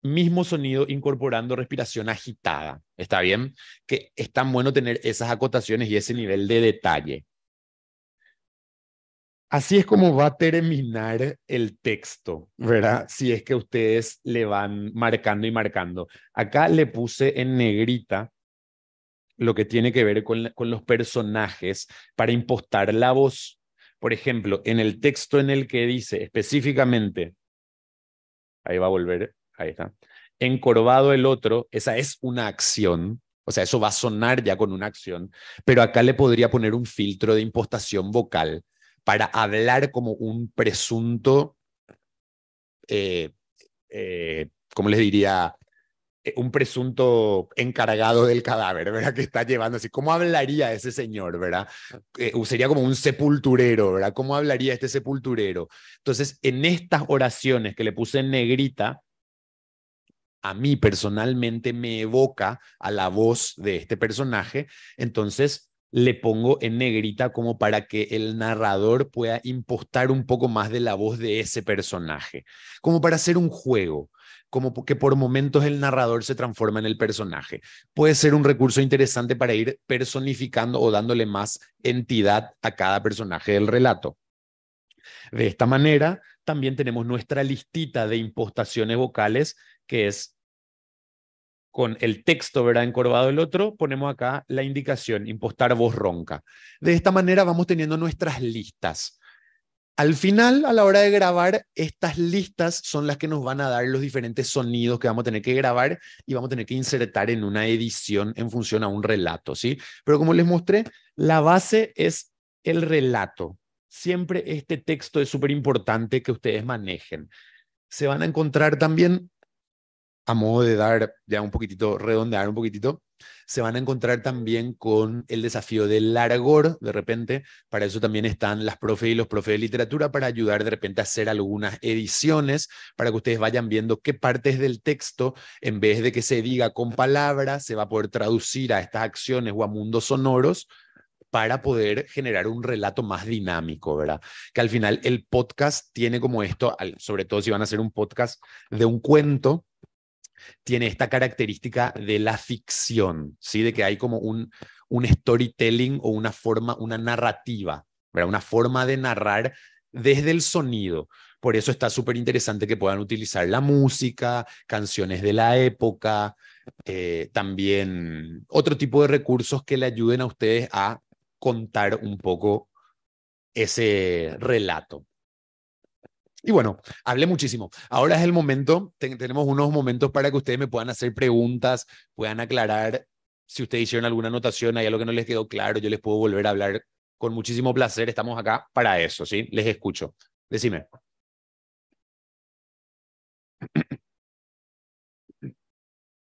mismo sonido incorporando respiración agitada. ¿Está bien? Que es tan bueno tener esas acotaciones y ese nivel de detalle. Así es como va a terminar el texto, ¿verdad? Si es que ustedes le van marcando y marcando. Acá le puse en negrita lo que tiene que ver con, con los personajes para impostar la voz. Por ejemplo, en el texto en el que dice específicamente, ahí va a volver Encorvado el otro, esa es una acción, o sea, eso va a sonar ya con una acción, pero acá le podría poner un filtro de impostación vocal para hablar como un presunto, como eh, eh, ¿cómo les diría? Eh, un presunto encargado del cadáver, ¿verdad? Que está llevando así. ¿Cómo hablaría ese señor, verdad? sería como un sepulturero, ¿verdad? ¿Cómo hablaría este sepulturero? Entonces, en estas oraciones que le puse en negrita, a mí personalmente me evoca a la voz de este personaje, entonces le pongo en negrita como para que el narrador pueda impostar un poco más de la voz de ese personaje, como para hacer un juego, como que por momentos el narrador se transforma en el personaje. Puede ser un recurso interesante para ir personificando o dándole más entidad a cada personaje del relato. De esta manera, también tenemos nuestra listita de impostaciones vocales, que es con el texto ¿verdad? encorvado el otro, ponemos acá la indicación, impostar voz ronca. De esta manera vamos teniendo nuestras listas. Al final, a la hora de grabar, estas listas son las que nos van a dar los diferentes sonidos que vamos a tener que grabar y vamos a tener que insertar en una edición en función a un relato, ¿sí? Pero como les mostré, la base es el relato. Siempre este texto es súper importante que ustedes manejen. Se van a encontrar también a modo de dar ya un poquitito, redondear un poquitito, se van a encontrar también con el desafío del largor, de repente, para eso también están las profe y los profe de literatura para ayudar de repente a hacer algunas ediciones, para que ustedes vayan viendo qué partes del texto, en vez de que se diga con palabras, se va a poder traducir a estas acciones o a mundos sonoros, para poder generar un relato más dinámico, ¿verdad? Que al final el podcast tiene como esto, sobre todo si van a hacer un podcast de un cuento, tiene esta característica de la ficción, ¿sí? de que hay como un, storytelling o una forma, una narrativa, una forma de narrar desde el sonido. Por eso está súper interesante que puedan utilizar la música, canciones de la época, eh, también otro tipo de recursos que le ayuden a ustedes a contar un poco ese relato. Y bueno, hablé muchísimo. Ahora es el momento, tenemos unos momentos para que ustedes me puedan hacer preguntas, puedan aclarar si ustedes hicieron alguna anotación, hay algo que no les quedó claro, yo les puedo volver a hablar con muchísimo placer. Estamos acá para eso, ¿sí? Les escucho. Decime.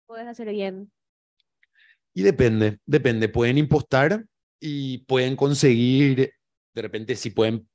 Puedes hacer bien. Y depende, depende. Pueden impostar y pueden conseguir, de repente, si pueden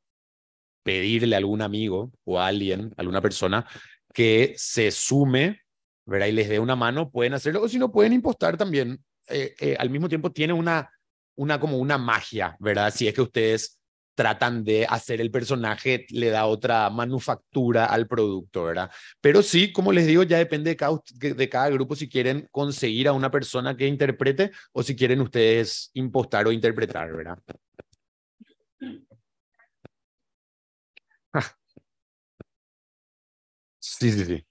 pedirle a algún amigo o a alguien, alguna persona, que se sume, ¿verdad? Y les dé una mano, pueden hacerlo, o si no, pueden impostar también. Eh, eh, al mismo tiempo tiene una, una, como una magia, ¿verdad? Si es que ustedes tratan de hacer el personaje, le da otra manufactura al producto, ¿verdad? Pero sí, como les digo, ya depende de cada, de cada grupo si quieren conseguir a una persona que interprete o si quieren ustedes impostar o interpretar, ¿verdad? Sí, sí, sí.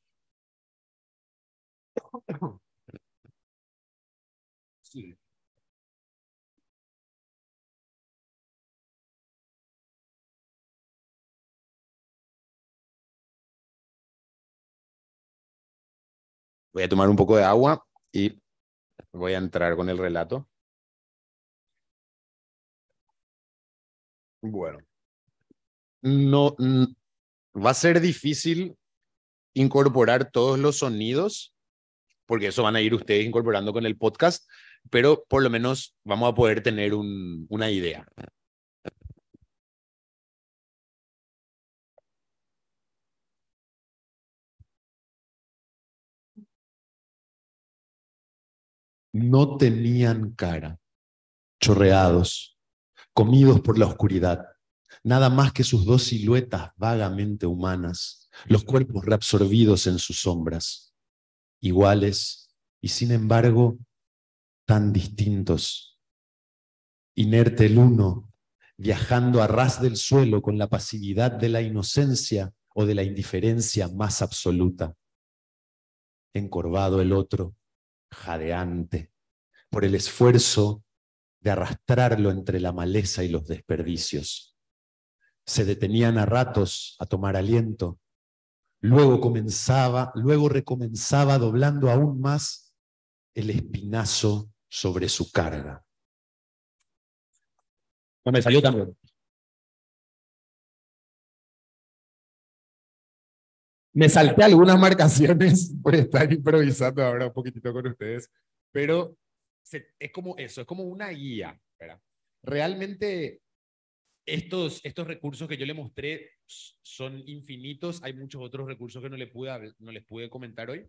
Voy a tomar un poco de agua y voy a entrar con el relato. Bueno, no, va a ser difícil incorporar todos los sonidos, porque eso van a ir ustedes incorporando con el podcast, pero por lo menos vamos a poder tener una idea. No tenían cara, chorreados, comidos por la oscuridad, nada más que sus dos siluetas vagamente humanas los cuerpos reabsorbidos en sus sombras, iguales y sin embargo tan distintos. Inerte el uno, viajando a ras del suelo con la pasividad de la inocencia o de la indiferencia más absoluta. Encorvado el otro, jadeante, por el esfuerzo de arrastrarlo entre la maleza y los desperdicios. Se detenían a ratos a tomar aliento, Luego comenzaba, luego recomenzaba doblando aún más el espinazo sobre su carga. No me salió también. Me salté algunas marcaciones por estar improvisando ahora un poquitito con ustedes, pero es como eso, es como una guía. Realmente estos, estos recursos que yo le mostré son infinitos, hay muchos otros recursos que no, le pude, no les pude comentar hoy,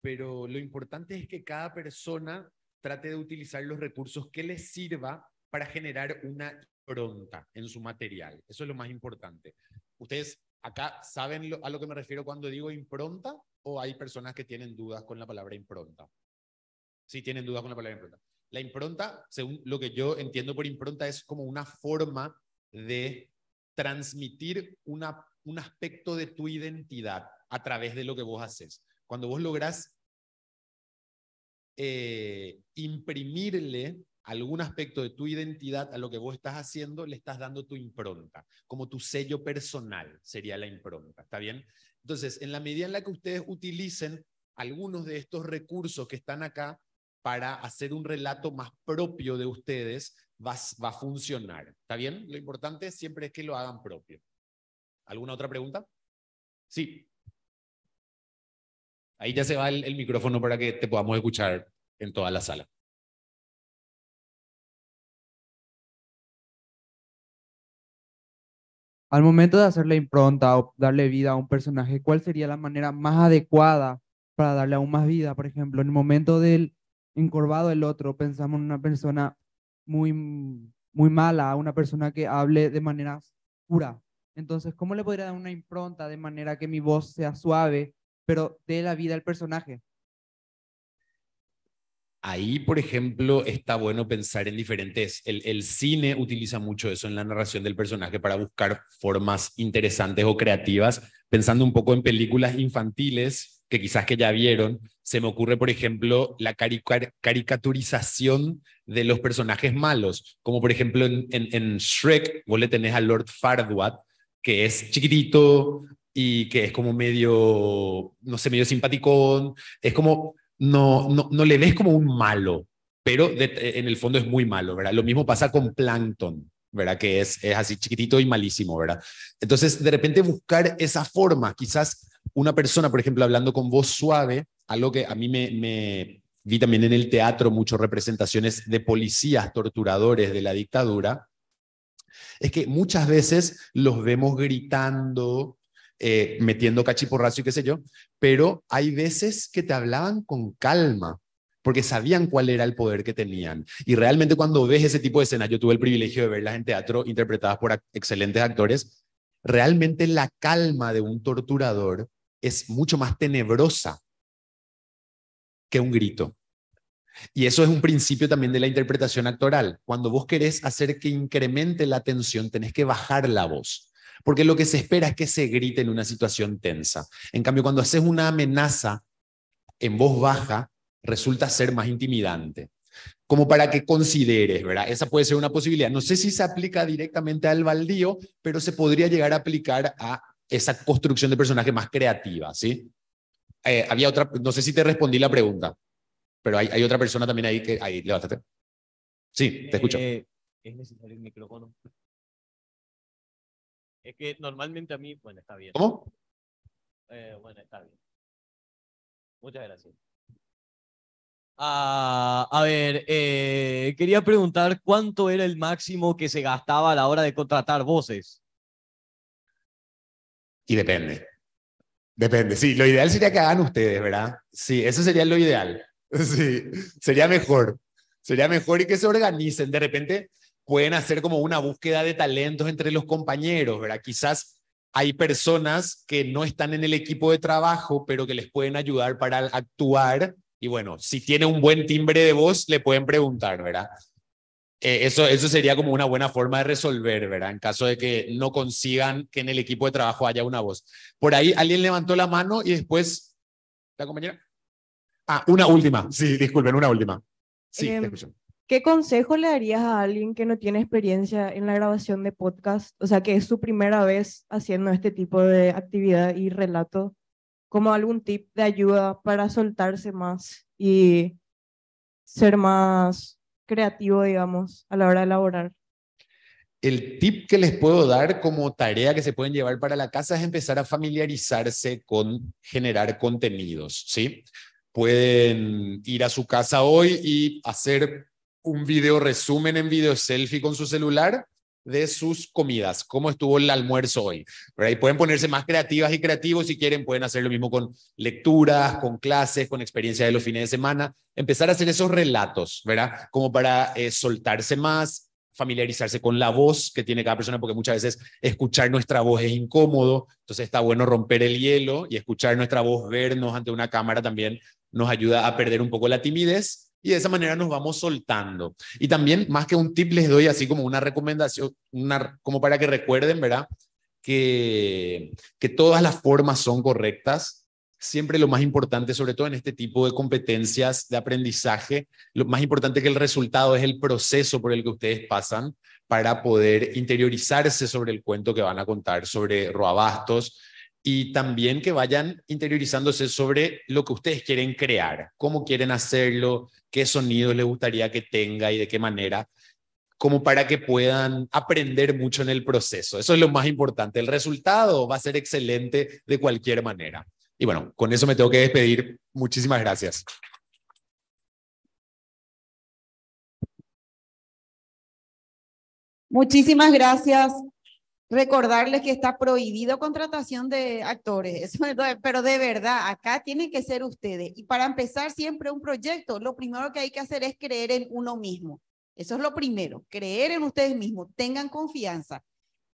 pero lo importante es que cada persona trate de utilizar los recursos que les sirva para generar una impronta en su material. Eso es lo más importante. Ustedes acá saben a lo que me refiero cuando digo impronta o hay personas que tienen dudas con la palabra impronta. Sí, tienen dudas con la palabra impronta. La impronta, según lo que yo entiendo por impronta, es como una forma de transmitir un aspecto de tu identidad a través de lo que vos haces. Cuando vos lográs eh, imprimirle algún aspecto de tu identidad a lo que vos estás haciendo, le estás dando tu impronta, como tu sello personal sería la impronta, ¿está bien? Entonces, en la medida en la que ustedes utilicen algunos de estos recursos que están acá para hacer un relato más propio de ustedes, va, a funcionar. ¿Está bien? Lo importante siempre es que lo hagan propio. ¿Alguna otra pregunta? Sí. Ahí ya se va el, micrófono para que te podamos escuchar en toda la sala. Al momento de hacer la impronta o darle vida a un personaje, ¿cuál sería la manera más adecuada para darle aún más vida? Por ejemplo, en el momento del encorvado del otro, pensamos en una persona muy, muy mala a una persona que hable de manera pura. Entonces, ¿cómo le podría dar una impronta de manera que mi voz sea suave, pero dé la vida al personaje? Ahí, por ejemplo, está bueno pensar en diferentes. El, el, cine utiliza mucho eso en la narración del personaje para buscar formas interesantes o creativas, pensando un poco en películas infantiles que quizás que ya vieron. Se me ocurre, por ejemplo, la caricaturización de los personajes malos, como por ejemplo en, Shrek, vos le tenés a Lord Farquaad, que es chiquitito y que es como medio, no sé, medio simpaticón, es como, no, no, le ves como un malo, pero en el fondo es muy malo, ¿verdad? Lo mismo pasa con Plankton, ¿verdad? Que es, es así chiquitito y malísimo, ¿verdad? Entonces, de repente buscar esa forma, quizás una persona, por ejemplo, hablando con voz suave, algo que a mí me, me vi también en el teatro muchas representaciones de policías torturadores de la dictadura, es que muchas veces los vemos gritando, eh, metiendo cachiporrazo y qué sé yo, pero hay veces que te hablaban con calma porque sabían cuál era el poder que tenían. Y realmente cuando ves ese tipo de escenas, yo tuve el privilegio de verlas en teatro interpretadas por excelentes actores, realmente la calma de un torturador es mucho más tenebrosa que un grito. Y eso es un principio también de la interpretación actoral. Cuando vos querés hacer que incremente la tensión, tenés que bajar la voz, porque lo que se espera es que se grite en una situación tensa. En cambio, cuando haces una amenaza en voz baja, resulta ser más intimidante. Como para que consideres, ¿verdad? Esa puede ser una posibilidad. No sé si se aplica directamente al baldío, pero se podría llegar a aplicar a esa construcción de personaje más creativa, ¿sí? Eh, había otra, no sé si te respondí la pregunta, pero hay, otra persona también ahí que, ahí, levántate. Sí, te escucho. Eh, es necesario el micrófono. Es que normalmente a mí, bueno, está bien. ¿Cómo? Eh, bueno, está bien. Muchas gracias. Ah, a ver, quería preguntar cuánto era el máximo que se gastaba a la hora de contratar voces. Y depende. Depende, sí. Lo ideal sería que hagan ustedes, ¿verdad? Sí, eso sería lo ideal. Sí, sería mejor. Sería mejor y que se organicen. De repente pueden hacer como una búsqueda de talentos entre los compañeros, ¿verdad? Quizás hay personas que no están en el equipo de trabajo, pero que les pueden ayudar para actuar. Y bueno, si tiene un buen timbre de voz, le pueden preguntar, ¿verdad? Eh, eso, eso sería como una buena forma de resolver, ¿verdad? En caso de que no consigan que en el equipo de trabajo haya una voz. Por ahí alguien levantó la mano y después, ¿la compañera? Ah, una última, sí, disculpen, una última. Sí, em, ¿Qué consejo le darías a alguien que no tiene experiencia en la grabación de podcast? O sea, que es su primera vez haciendo este tipo de actividad y relato. ¿Como algún tip de ayuda para soltarse más y ser más creativo, digamos, a la hora de elaborar? El tip que les puedo dar como tarea que se pueden llevar para la casa es empezar a familiarizarse con generar contenidos, ¿sí? Pueden ir a su casa hoy y hacer un video resumen en video selfie con su celular de sus comidas, cómo estuvo el almuerzo hoy. ¿verdad? Y pueden ponerse más creativas y creativos si quieren, pueden hacer lo mismo con lecturas, con clases, con experiencias de los fines de semana, empezar a hacer esos relatos, ¿verdad? Como para eh, soltarse más, familiarizarse con la voz que tiene cada persona, porque muchas veces escuchar nuestra voz es incómodo, entonces está bueno romper el hielo y escuchar nuestra voz, vernos ante una cámara también nos ayuda a perder un poco la timidez y de esa manera nos vamos soltando. Y también, más que un tip, les doy así como una recomendación, una, como para que recuerden, ¿verdad? Que, que todas las formas son correctas. Siempre lo más importante, sobre todo en este tipo de competencias de aprendizaje, lo más importante que el resultado es el proceso por el que ustedes pasan para poder interiorizarse sobre el cuento que van a contar sobre Roabastos, y también que vayan interiorizándose sobre lo que ustedes quieren crear, cómo quieren hacerlo, qué sonido les gustaría que tenga y de qué manera, como para que puedan aprender mucho en el proceso. Eso es lo más importante. El resultado va a ser excelente de cualquier manera. Y bueno, con eso me tengo que despedir. Muchísimas gracias. Muchísimas gracias recordarles que está prohibido contratación de actores, pero de verdad, acá tienen que ser ustedes. Y para empezar siempre un proyecto, lo primero que hay que hacer es creer en uno mismo. Eso es lo primero, creer en ustedes mismos, tengan confianza.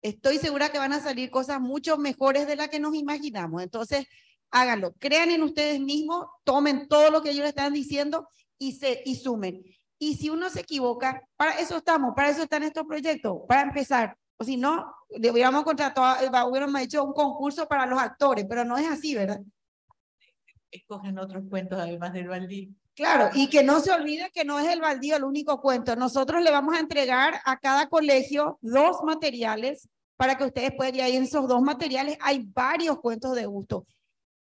Estoy segura que van a salir cosas mucho mejores de las que nos imaginamos. Entonces, háganlo, crean en ustedes mismos, tomen todo lo que ellos están diciendo y, se, y sumen. Y si uno se equivoca, para eso estamos, para eso están estos proyectos, para empezar, si no, hubiéramos contratado, eh, hubiéramos hecho un concurso para los actores, pero no es así, ¿verdad? Escogen otros cuentos además del baldío. Claro, y que no se olvide que no es el baldío el único cuento. Nosotros le vamos a entregar a cada colegio dos materiales para que ustedes puedan ir ahí en esos dos materiales. Hay varios cuentos de gusto.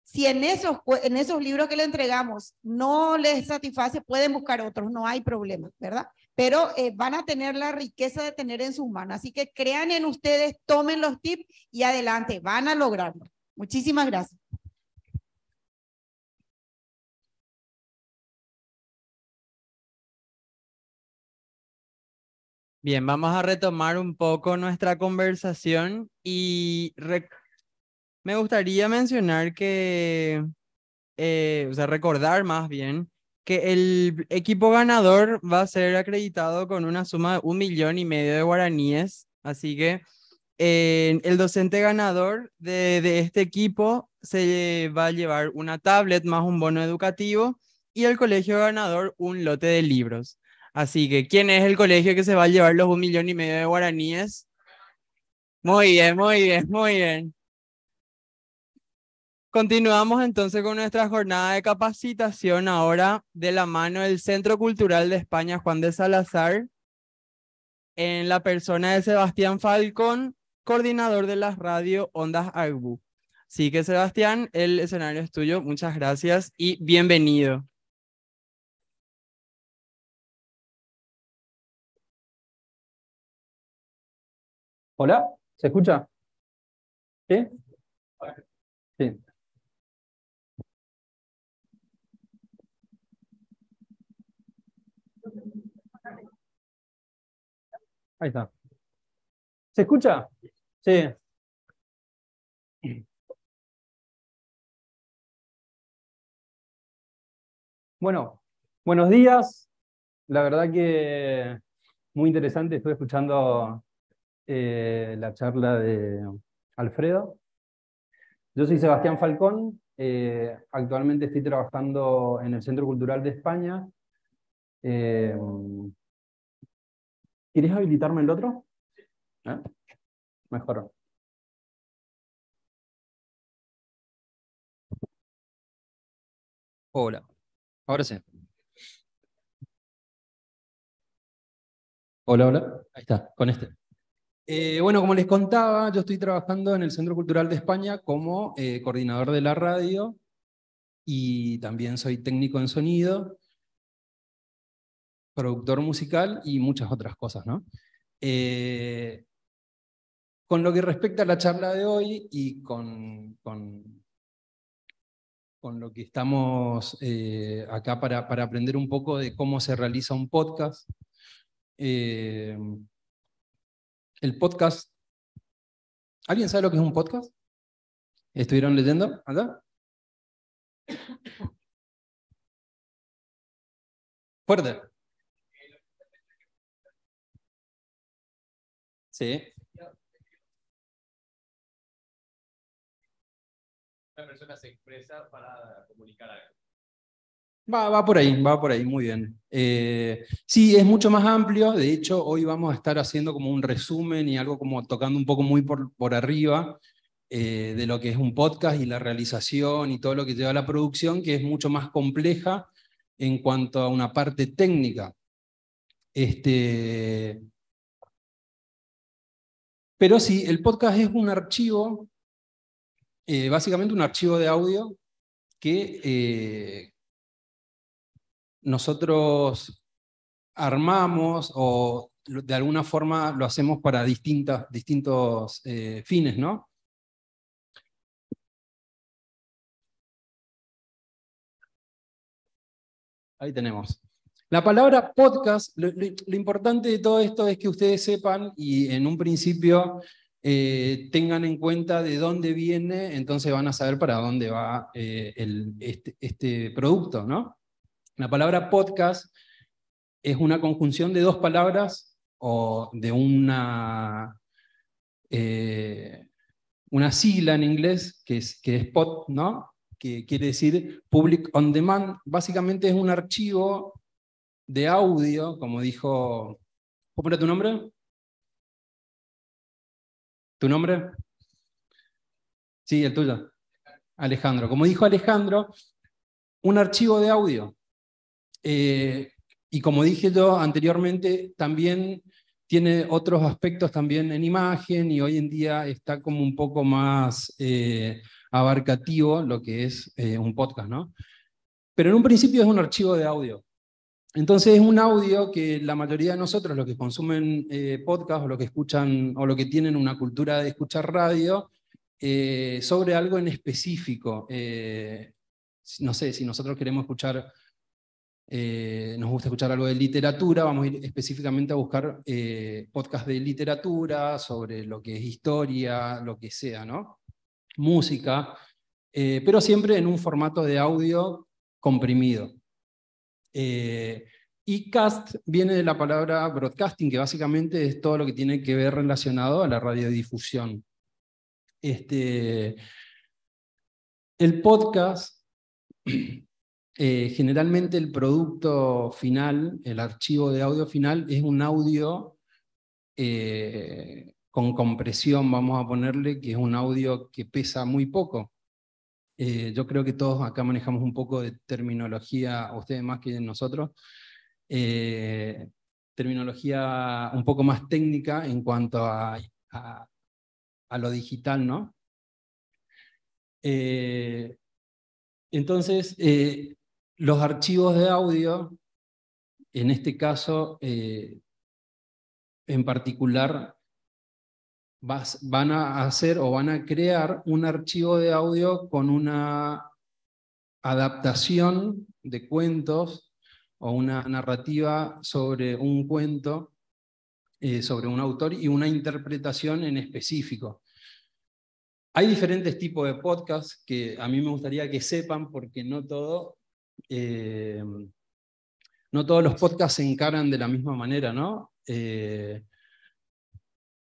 Si en esos, en esos libros que le entregamos no les satisface, pueden buscar otros, no hay problema, ¿verdad? pero eh, van a tener la riqueza de tener en sus manos. Así que crean en ustedes, tomen los tips y adelante, van a lograrlo. Muchísimas gracias. Bien, vamos a retomar un poco nuestra conversación y me gustaría mencionar que, eh, o sea, recordar más bien el equipo ganador va a ser acreditado con una suma de un millón y medio de guaraníes. Así que eh, el docente ganador de, de, este equipo se va a llevar una tablet más un bono educativo y el colegio ganador un lote de libros. Así que, ¿quién es el colegio que se va a llevar los un millón y medio de guaraníes? Muy bien, muy bien, muy bien. Continuamos entonces con nuestra jornada de capacitación ahora de la mano del Centro Cultural de España Juan de Salazar en la persona de Sebastián Falcón, coordinador de la radio Ondas Agbu. Así que Sebastián, el escenario es tuyo, muchas gracias y bienvenido. Hola, ¿se escucha? ¿Sí? Sí. Ahí está. ¿Se escucha? Sí. Bueno, buenos días. La verdad que muy interesante. Estuve escuchando eh, la charla de Alfredo. Yo soy Sebastián Falcón. Eh, actualmente estoy trabajando en el Centro Cultural de España. Eh, Quieres habilitarme el otro? ¿Eh? Mejor. Hola. Ahora sí. Hola, hola. Ahí está, con este. Eh, bueno, como les contaba, yo estoy trabajando en el Centro Cultural de España como eh, coordinador de la radio y también soy técnico en sonido productor musical y muchas otras cosas, ¿no? Eh, con lo que respecta a la charla de hoy y con, con, lo que estamos eh, acá para, para, aprender un poco de cómo se realiza un podcast, eh, el podcast, ¿alguien sabe lo que es un podcast? ¿Estuvieron leyendo acá? Fuerte. Sí. persona se expresa para comunicar algo. Va, por ahí, va por ahí, muy bien. Eh, sí, es mucho más amplio, de hecho hoy vamos a estar haciendo como un resumen y algo como tocando un poco muy por, arriba eh, de lo que es un podcast y la realización y todo lo que lleva a la producción, que es mucho más compleja en cuanto a una parte técnica. Este, pero sí, el podcast es un archivo, eh, básicamente un archivo de audio que eh, nosotros armamos o de alguna forma lo hacemos para distintas, distintos eh, fines, ¿no? Ahí tenemos. La palabra podcast, lo, importante de todo esto es que ustedes sepan y en un principio eh, tengan en cuenta de dónde viene, entonces van a saber para dónde va eh, el, este, este, producto, ¿no? La palabra podcast es una conjunción de dos palabras o de una, eh, una sigla en inglés que es, que es pod, ¿no? que quiere decir Public On Demand, básicamente es un archivo de audio, como dijo... ¿Cómo era tu nombre? ¿Tu nombre? Sí, el tuyo. Alejandro. Como dijo Alejandro, un archivo de audio. Eh, y como dije yo anteriormente, también tiene otros aspectos también en imagen y hoy en día está como un poco más eh, abarcativo lo que es eh, un podcast, ¿no? Pero en un principio es un archivo de audio. Entonces es un audio que la mayoría de nosotros, los que consumen podcasts eh, podcast o los que escuchan o los que tienen una cultura de escuchar radio, eh, sobre algo en específico. Eh, no sé, si nosotros queremos escuchar, nos gusta escuchar algo de literatura, vamos a ir específicamente a buscar podcast de literatura, sobre lo que es historia, lo que sea, ¿no? Música, pero siempre en un formato de audio comprimido y eh, cast viene de la palabra broadcasting, que básicamente es todo lo que tiene que ver relacionado a la radiodifusión. Este, el podcast, eh, generalmente el producto final, el archivo de audio final, es un audio eh, con compresión, vamos a ponerle, que es un audio que pesa muy poco. Eh, yo creo que todos acá manejamos un poco de terminología, ustedes más que nosotros, eh, terminología un poco más técnica en cuanto a, lo digital, ¿no? Eh, entonces, los archivos de audio, en este caso, en particular, van a hacer o van a crear un archivo de audio con una adaptación de cuentos o una narrativa sobre un cuento, eh, sobre un autor y una interpretación en específico. Hay diferentes tipos de podcasts que a mí me gustaría que sepan porque no todo... Eh, no todos los podcasts se encaran de la misma manera, ¿no? Eh,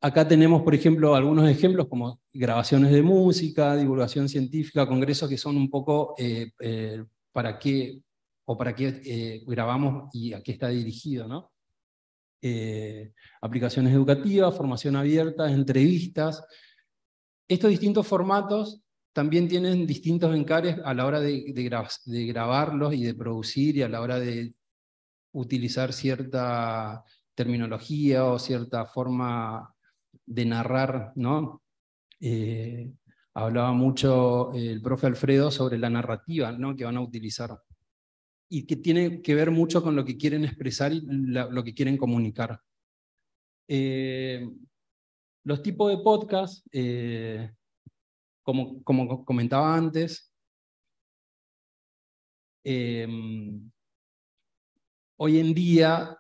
Acá tenemos, por ejemplo, algunos ejemplos como grabaciones de música, divulgación científica, congresos que son un poco eh, eh, para qué o para qué eh, grabamos y a qué está dirigido, ¿no? aplicaciones educativas, formación abierta, entrevistas. Estos distintos formatos también tienen distintos encares a la hora de grabarlos y de producir y a la hora de utilizar cierta terminología o cierta forma de narrar, ¿no? Eh, hablaba mucho eh, el profe Alfredo sobre la narrativa ¿no? que van a utilizar y que tiene que ver mucho con lo que quieren expresar y lo que quieren comunicar. Eh, los tipos de podcast, como, como comentaba antes, em, hoy en día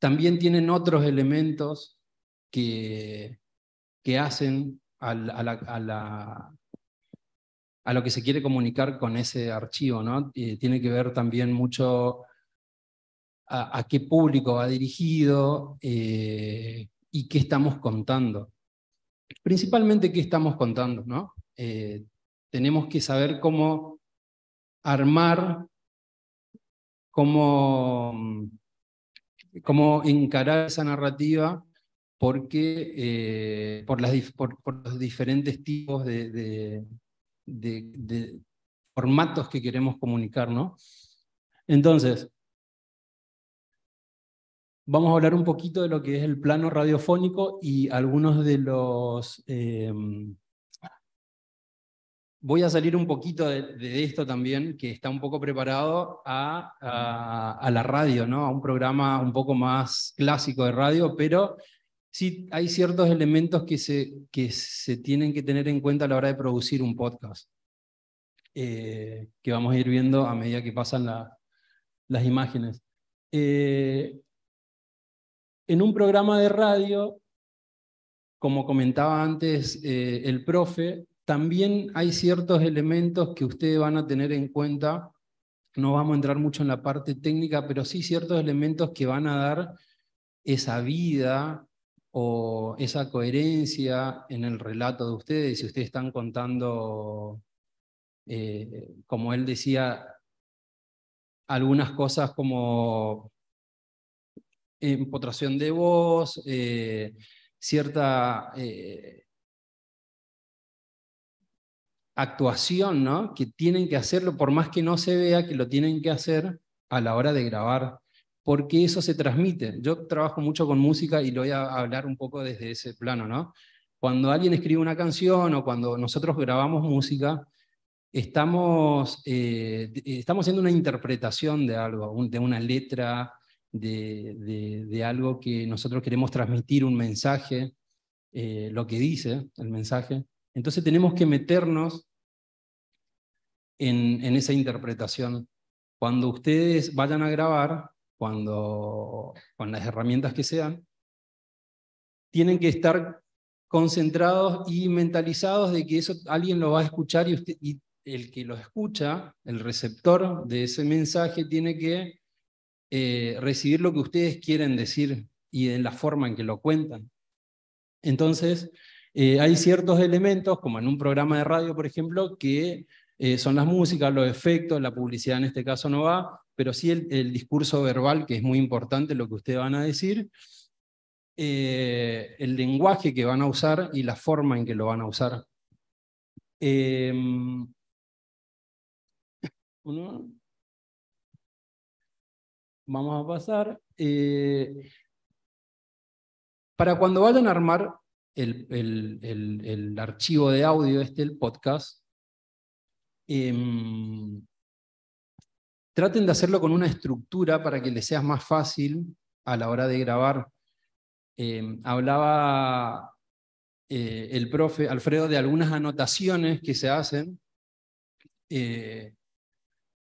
también tienen otros elementos que, que hacen a, a, lo que se quiere comunicar con ese archivo. ¿no? Eh, tiene que ver también mucho a, qué público va dirigido eh, y qué estamos contando. Principalmente qué estamos contando. ¿no? Eh, tenemos que saber cómo armar, cómo, cómo encarar esa narrativa porque, eh, por, las, por, los diferentes tipos de, formatos que queremos comunicar. ¿no? Entonces, vamos a hablar un poquito de lo que es el plano radiofónico y algunos de los... Eh, voy a salir un poquito de, esto también, que está un poco preparado a, a, la radio, ¿no? a un programa un poco más clásico de radio, pero sí hay ciertos elementos que se, que se tienen que tener en cuenta a la hora de producir un podcast, eh, que vamos a ir viendo a medida que pasan las imágenes. Eh, en un programa de radio, como comentaba antes eh, el profe, también hay ciertos elementos que ustedes van a tener en cuenta. No vamos a entrar mucho en la parte técnica, pero sí ciertos elementos que van a dar esa vida o esa coherencia en el relato de ustedes, si ustedes están contando, eh, como él decía, algunas cosas como empotración de voz, eh, cierta eh, actuación, ¿no? Que tienen que hacerlo, por más que no se vea que lo tienen que hacer a la hora de grabar porque eso se transmite. Yo trabajo mucho con música y lo voy a hablar un poco desde ese plano, ¿no? Cuando alguien escribe una canción o cuando nosotros grabamos música, estamos, eh, estamos haciendo una interpretación de algo, de una letra, de, de, algo que nosotros queremos transmitir, un mensaje, eh, lo que dice el mensaje. Entonces tenemos que meternos en, en esa interpretación. Cuando ustedes vayan a grabar, cuando, con las herramientas que sean, tienen que estar concentrados y mentalizados de que eso alguien lo va a escuchar y, el que lo escucha, el receptor de ese mensaje, tiene que eh, recibir lo que ustedes quieren decir y en la forma en que lo cuentan. Entonces, eh, hay ciertos elementos, como en un programa de radio, por ejemplo, que eh, son las músicas, los efectos, la publicidad en este caso no va, pero sí el, discurso verbal, que es muy importante lo que ustedes van a decir, eh, el lenguaje que van a usar y la forma en que lo van a usar. Em, vamos a pasar. Eh, para cuando vayan a armar el, el, archivo de audio, este, el podcast, Em, traten de hacerlo con una estructura para que les sea más fácil a la hora de grabar. Em, hablaba eh, el profe Alfredo de algunas anotaciones que se hacen eh,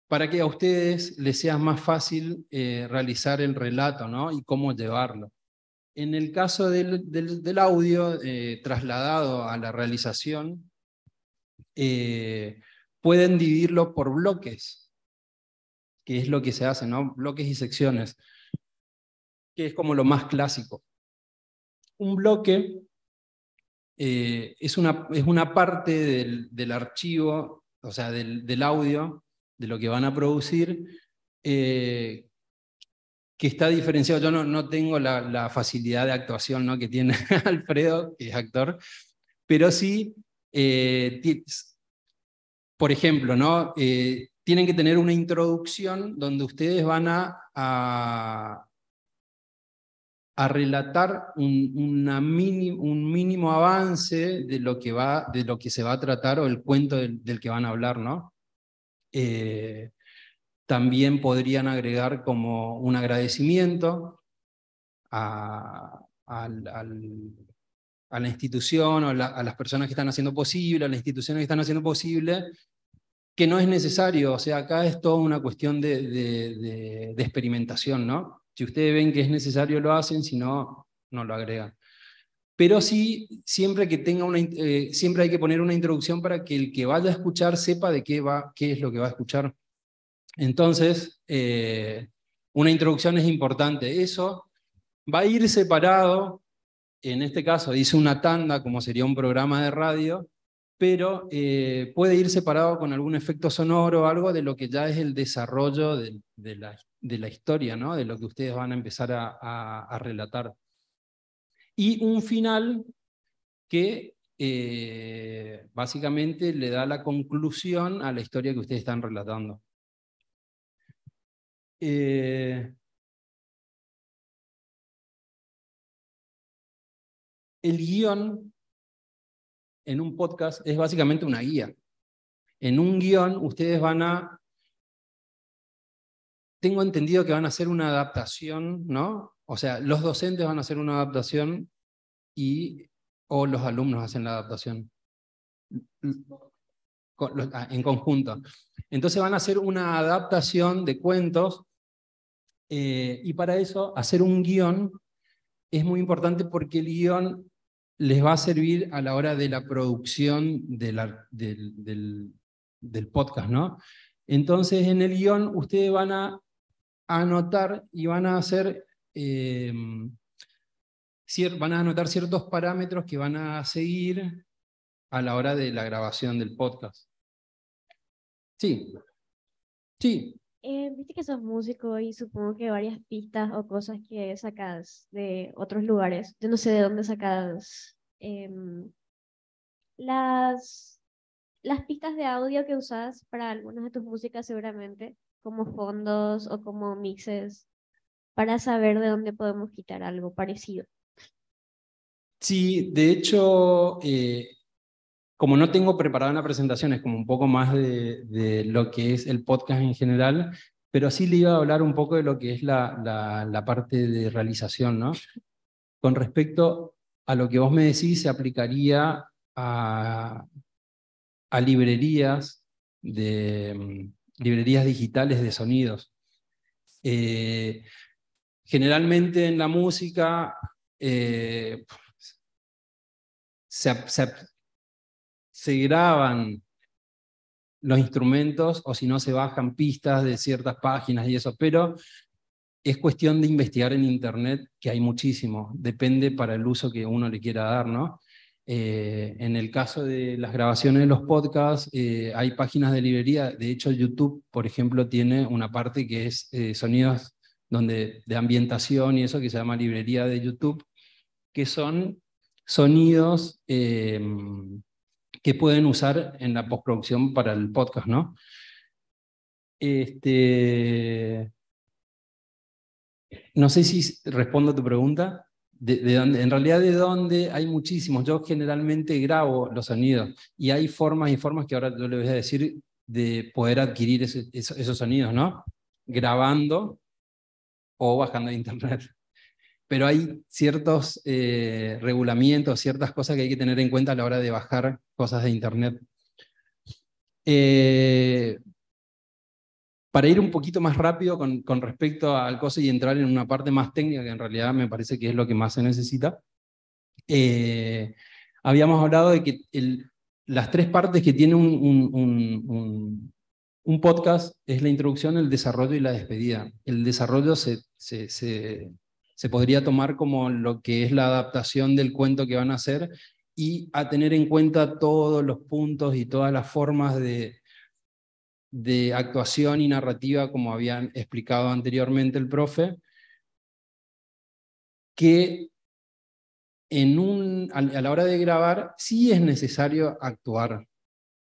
para que a ustedes les sea más fácil eh, realizar el relato ¿no? y cómo llevarlo. En el caso del, del audio trasladado a la realización, eh, pueden dividirlo por bloques, que es lo que se hace, ¿no? Bloques y secciones, que es como lo más clásico. Un bloque eh, es, una, es una parte del, archivo, o sea, del, audio, de lo que van a producir, eh, que está diferenciado. Yo no, no tengo la, facilidad de actuación ¿no? que tiene Alfredo, que es actor, pero sí eh, por ejemplo, ¿no? Eh, tienen que tener una introducción donde ustedes van a, relatar un, un, mínimo avance de lo, que va, de lo que se va a tratar o el cuento del, que van a hablar, ¿no? Eh, también podrían agregar como un agradecimiento al a la institución o a las personas que están haciendo posible, a las instituciones que están haciendo posible, que no es necesario. O sea, acá es toda una cuestión de, experimentación, ¿no? Si ustedes ven que es necesario, lo hacen, si no, no lo agregan. Pero sí, siempre, que tenga una, eh, siempre hay que poner una introducción para que el que vaya a escuchar sepa de qué, va, qué es lo que va a escuchar. Entonces, eh, una introducción es importante. Eso va a ir separado en este caso dice una tanda, como sería un programa de radio, pero eh, puede ir separado con algún efecto sonoro o algo de lo que ya es el desarrollo de, la, historia, de lo que ustedes van a empezar a, relatar. Y un final que eh, básicamente le da la conclusión a la historia que ustedes están relatando. Eh, el guión en un podcast es básicamente una guía. En un guión ustedes van a... Tengo entendido que van a hacer una adaptación, ¿no? O sea, los docentes van a hacer una adaptación y... o los alumnos hacen la adaptación. Ah, en conjunto. Entonces van a hacer una adaptación de cuentos eh, y para eso hacer un guión es muy importante porque el guión les va a servir a la hora de la producción del, podcast, ¿no? Entonces, en el guión, ustedes van a anotar y van a hacer, em, van a anotar ciertos parámetros que van a seguir a la hora de la grabación del podcast. Sí, sí, eh, viste que sos músico y supongo que varias pistas o cosas que sacas de otros lugares. Yo no sé de dónde sacas em, las, las pistas de audio que usas para algunas de tus músicas seguramente, como fondos o como mixes, para saber de dónde podemos quitar algo parecido. Sí, de hecho, eh, como no tengo preparada una presentación, es como un poco más de, lo que es el podcast en general, pero sí le iba a hablar un poco de lo que es la, la, parte de realización, ¿no? Con respecto a lo que vos me decís, se aplicaría a, a librerías, de, librerías digitales de sonidos. Eh, generalmente en la música eh, se, se graban los instrumentos o si no se bajan pistas de ciertas páginas y eso, pero es cuestión de investigar en Internet, que hay muchísimo, depende para el uso que uno le quiera dar, ¿no? Eh, en el caso de las grabaciones de los podcasts, eh, hay páginas de librería, de hecho YouTube, por ejemplo, tiene una parte que es eh, sonidos donde, de ambientación y eso que se llama librería de YouTube, que son sonidos, que pueden usar en la postproducción para el podcast, ¿no? Este, no sé si respondo a tu pregunta. De, en realidad de dónde hay muchísimos. Yo generalmente grabo los sonidos y hay formas y formas que ahora yo le voy a decir de poder adquirir esos, sonidos, ¿no? Grabando o bajando de internet pero hay ciertos eh, regulamientos, ciertas cosas que hay que tener en cuenta a la hora de bajar cosas de Internet. Eh, para ir un poquito más rápido con, con, respecto al cosa y entrar en una parte más técnica, que en realidad me parece que es lo que más se necesita, eh, habíamos hablado de que las tres partes que tiene un, podcast es la introducción, el desarrollo y la despedida. El desarrollo se se podría tomar como lo que es la adaptación del cuento que van a hacer y a tener en cuenta todos los puntos y todas las formas de, actuación y narrativa, como habían explicado anteriormente el profe, que un, a la hora de grabar sí es necesario actuar.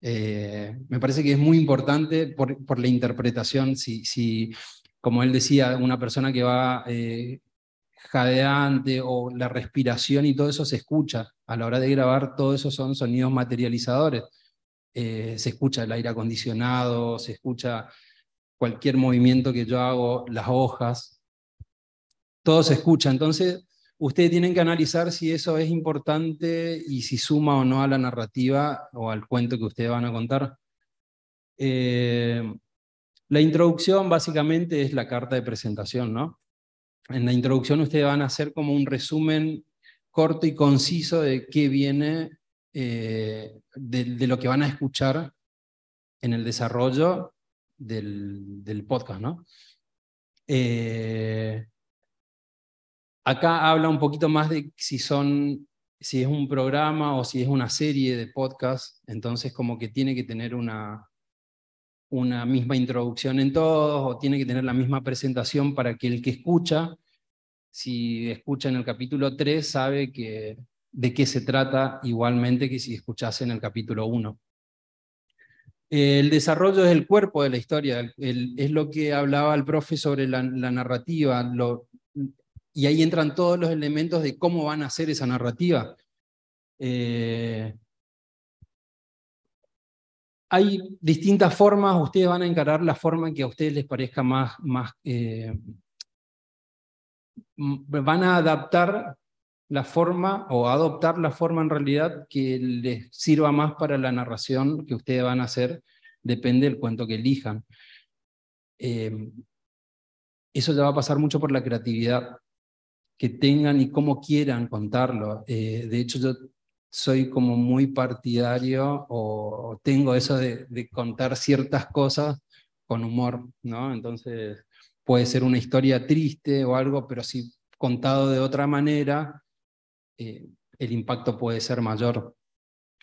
Eh, me parece que es muy importante por, la interpretación, si, si, como él decía, una persona que va eh, jadeante o la respiración y todo eso se escucha. A la hora de grabar, todo eso son sonidos materializadores. Eh, se escucha el aire acondicionado, se escucha cualquier movimiento que yo hago, las hojas, todo se escucha. Entonces, ustedes tienen que analizar si eso es importante y si suma o no a la narrativa o al cuento que ustedes van a contar. Eh, la introducción básicamente es la carta de presentación, ¿no? en la introducción ustedes van a hacer como un resumen corto y conciso de qué viene, eh, de, lo que van a escuchar en el desarrollo del, podcast, ¿no? Eh, acá habla un poquito más de si son si es un programa o si es una serie de podcast, entonces como que tiene que tener una, una misma introducción en todos o tiene que tener la misma presentación para que el que escucha, si escucha en el capítulo 3, sabe que, de qué se trata igualmente que si escuchase en el capítulo 1. El desarrollo es el cuerpo de la historia, es lo que hablaba el profe sobre la, narrativa, lo, y ahí entran todos los elementos de cómo van a ser esa narrativa. Eh, hay distintas formas, ustedes van a encarar la forma que a ustedes les parezca más, eh, van a adaptar la forma o adoptar la forma en realidad que les sirva más para la narración que ustedes van a hacer, depende del cuento que elijan. Em, eso ya va a pasar mucho por la creatividad que tengan y cómo quieran contarlo. Eh, de hecho, yo soy como muy partidario o tengo eso de, contar ciertas cosas con humor, ¿no? Entonces puede ser una historia triste o algo, pero si contado de otra manera, eh, el impacto puede ser mayor.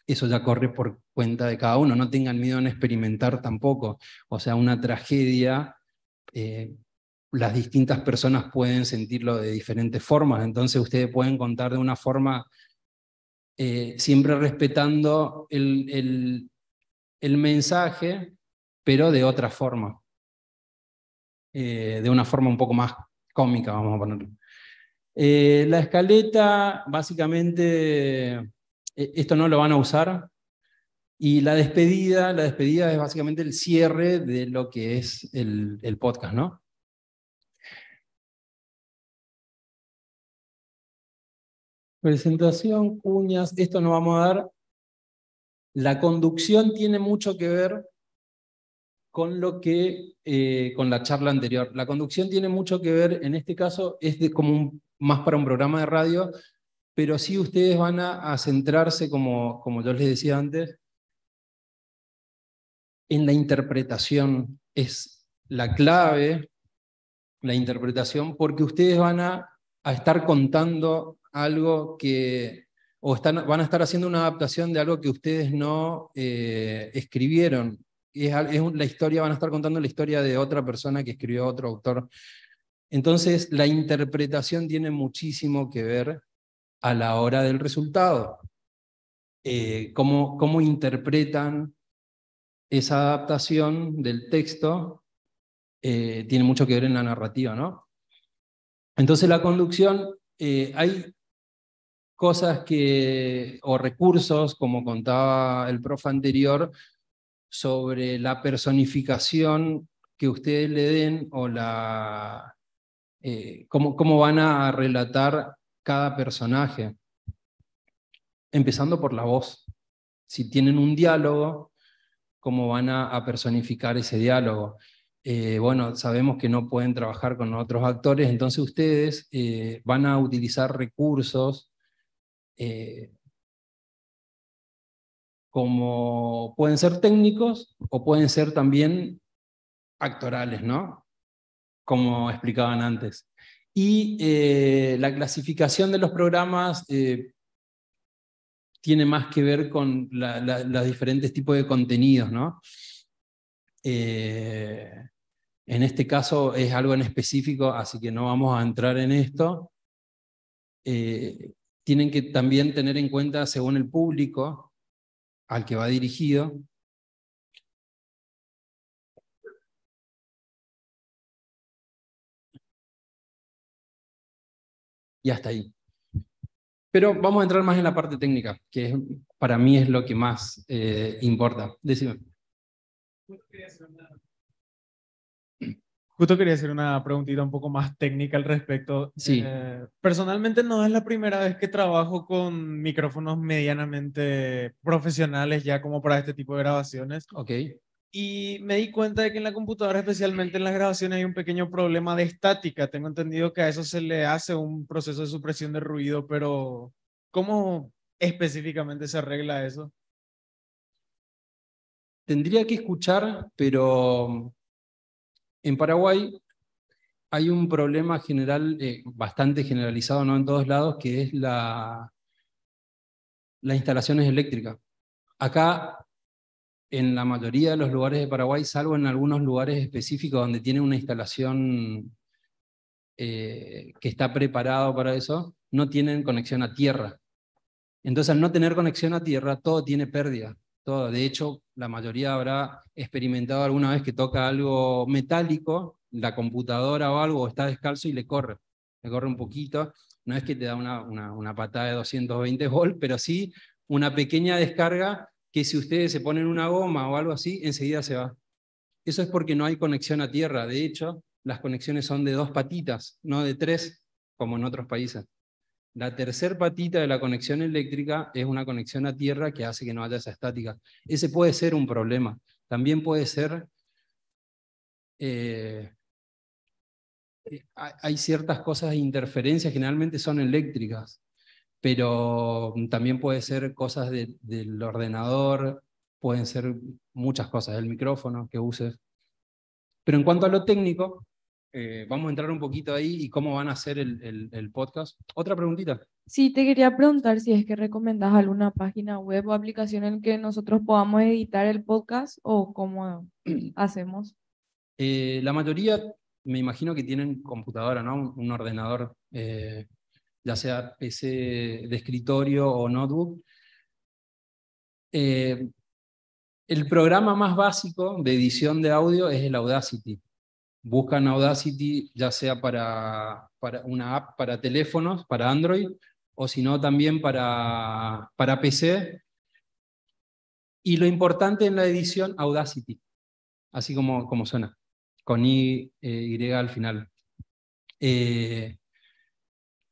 Eso ya corre por cuenta de cada uno. No tengan miedo en experimentar tampoco. O sea, una tragedia, eh, las distintas personas pueden sentirlo de diferentes formas. Entonces ustedes pueden contar de una forma eh, siempre respetando el, mensaje, pero de otra forma, eh, de una forma un poco más cómica, vamos a ponerlo. Eh, la escaleta, básicamente, esto no lo van a usar, y la despedida, la despedida es básicamente el cierre de lo que es el, el podcast, ¿no? Presentación, cuñas, esto nos vamos a dar. La conducción tiene mucho que ver con lo que, eh, con la charla anterior. La conducción tiene mucho que ver, en este caso, es de, como más para un programa de radio, pero sí ustedes van a, centrarse, como, como yo les decía antes, en la interpretación. Es la clave, la interpretación, porque ustedes van a estar contando algo que, o están, van a estar haciendo una adaptación de algo que ustedes no eh, escribieron. Es, la historia, van a estar contando la historia de otra persona que escribió otro autor. Entonces, la interpretación tiene muchísimo que ver a la hora del resultado. Eh, cómo, interpretan esa adaptación del texto eh, tiene mucho que ver en la narrativa, ¿no? Entonces la conducción, hay cosas que, o recursos, como contaba el profe anterior, sobre la personificación que ustedes le den o la, eh, cómo, van a relatar cada personaje. Empezando por la voz. Si tienen un diálogo, cómo van a, personificar ese diálogo. Eh, bueno, sabemos que no pueden trabajar con otros actores, entonces ustedes eh, van a utilizar recursos eh, como pueden ser técnicos o pueden ser también actorales, ¿no? Como explicaban antes. Y eh, la clasificación de los programas eh, tiene más que ver con los diferentes tipos de contenidos, ¿no? en este caso es algo en específico, así que no vamos a entrar en esto tienen que también tener en cuenta, según el público al que va dirigido, y hasta ahí. Pero vamos a entrar más en la parte técnica, que para mí es lo que más eh, importa. Decime. Justo quería hacer una preguntita un poco más técnica al respecto. Sí. Eh, personalmente no es la primera vez que trabajo con micrófonos medianamente profesionales ya como para este tipo de grabaciones. Ok. Y me di cuenta de que en la computadora, especialmente en las grabaciones, hay un pequeño problema de estática. Tengo entendido que a eso se le hace un proceso de supresión de ruido, pero ¿cómo específicamente se arregla eso? Tendría que escuchar, pero en Paraguay hay un problema general, eh, bastante generalizado, no en todos lados, que es la, las instalaciones eléctricas. Acá, en la mayoría de los lugares de Paraguay, salvo en algunos lugares específicos donde tiene una instalación eh, que está preparado para eso, no tienen conexión a tierra. Entonces, al no tener conexión a tierra, todo tiene pérdida. Todo. De hecho, la mayoría habrá experimentado alguna vez que toca algo metálico, la computadora o algo, está descalzo y le corre, le corre un poquito. No es que te da una, patada de 220 volts, pero sí una pequeña descarga que si ustedes se ponen una goma o algo así, enseguida se va. Eso es porque no hay conexión a tierra. De hecho, las conexiones son de dos patitas, no de tres, como en otros países. La tercer patita de la conexión eléctrica es una conexión a tierra que hace que no haya esa estática. Ese puede ser un problema. También puede ser... Eh, hay ciertas cosas de interferencia, generalmente son eléctricas, pero también puede ser cosas del ordenador, pueden ser muchas cosas, del micrófono que uses. Pero en cuanto a lo técnico, eh, vamos a entrar un poquito ahí y cómo van a hacer el, podcast. Otra preguntita. Sí, te quería preguntar si es que recomendás alguna página web o aplicación en que nosotros podamos editar el podcast o cómo hacemos. Eh, la mayoría, me imagino que tienen computadora, ¿no? Un, ordenador, eh, ya sea PC de escritorio o notebook. el programa más básico de edición de audio es el Audacity buscan Audacity ya sea para, una app para teléfonos, para Android, o si no también para, para PC. Y lo importante en la edición, Audacity, así como, como suena, con I, eh, Y al final. Eh,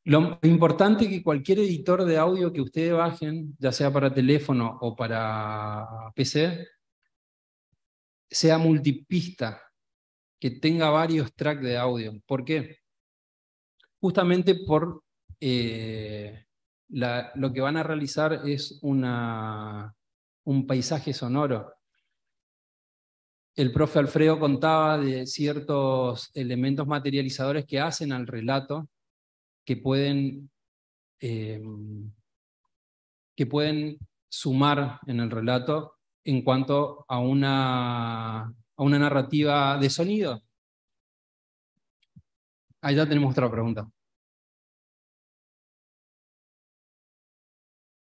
lo importante es que cualquier editor de audio que ustedes bajen, ya sea para teléfono o para PC, sea multipista, que tenga varios tracks de audio. ¿Por qué? Justamente por eh, lo que van a realizar es una, un paisaje sonoro. El profe Alfredo contaba de ciertos elementos materializadores que hacen al relato, que pueden, eh, que pueden sumar en el relato en cuanto a una a una narrativa de sonido? Allá tenemos otra pregunta.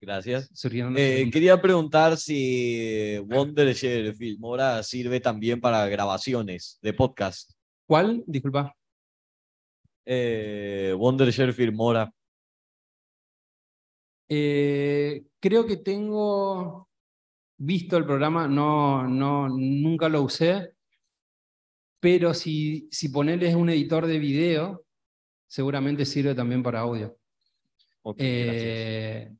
Gracias. Eh, quería preguntar si Wonder Filmora sirve también para grabaciones de podcast. ¿Cuál? Disculpa. Eh, Wonder Filmora. Eh, creo que tengo visto el programa, no, no, nunca lo usé, pero si, si ponerles un editor de video, seguramente sirve también para audio. Eh,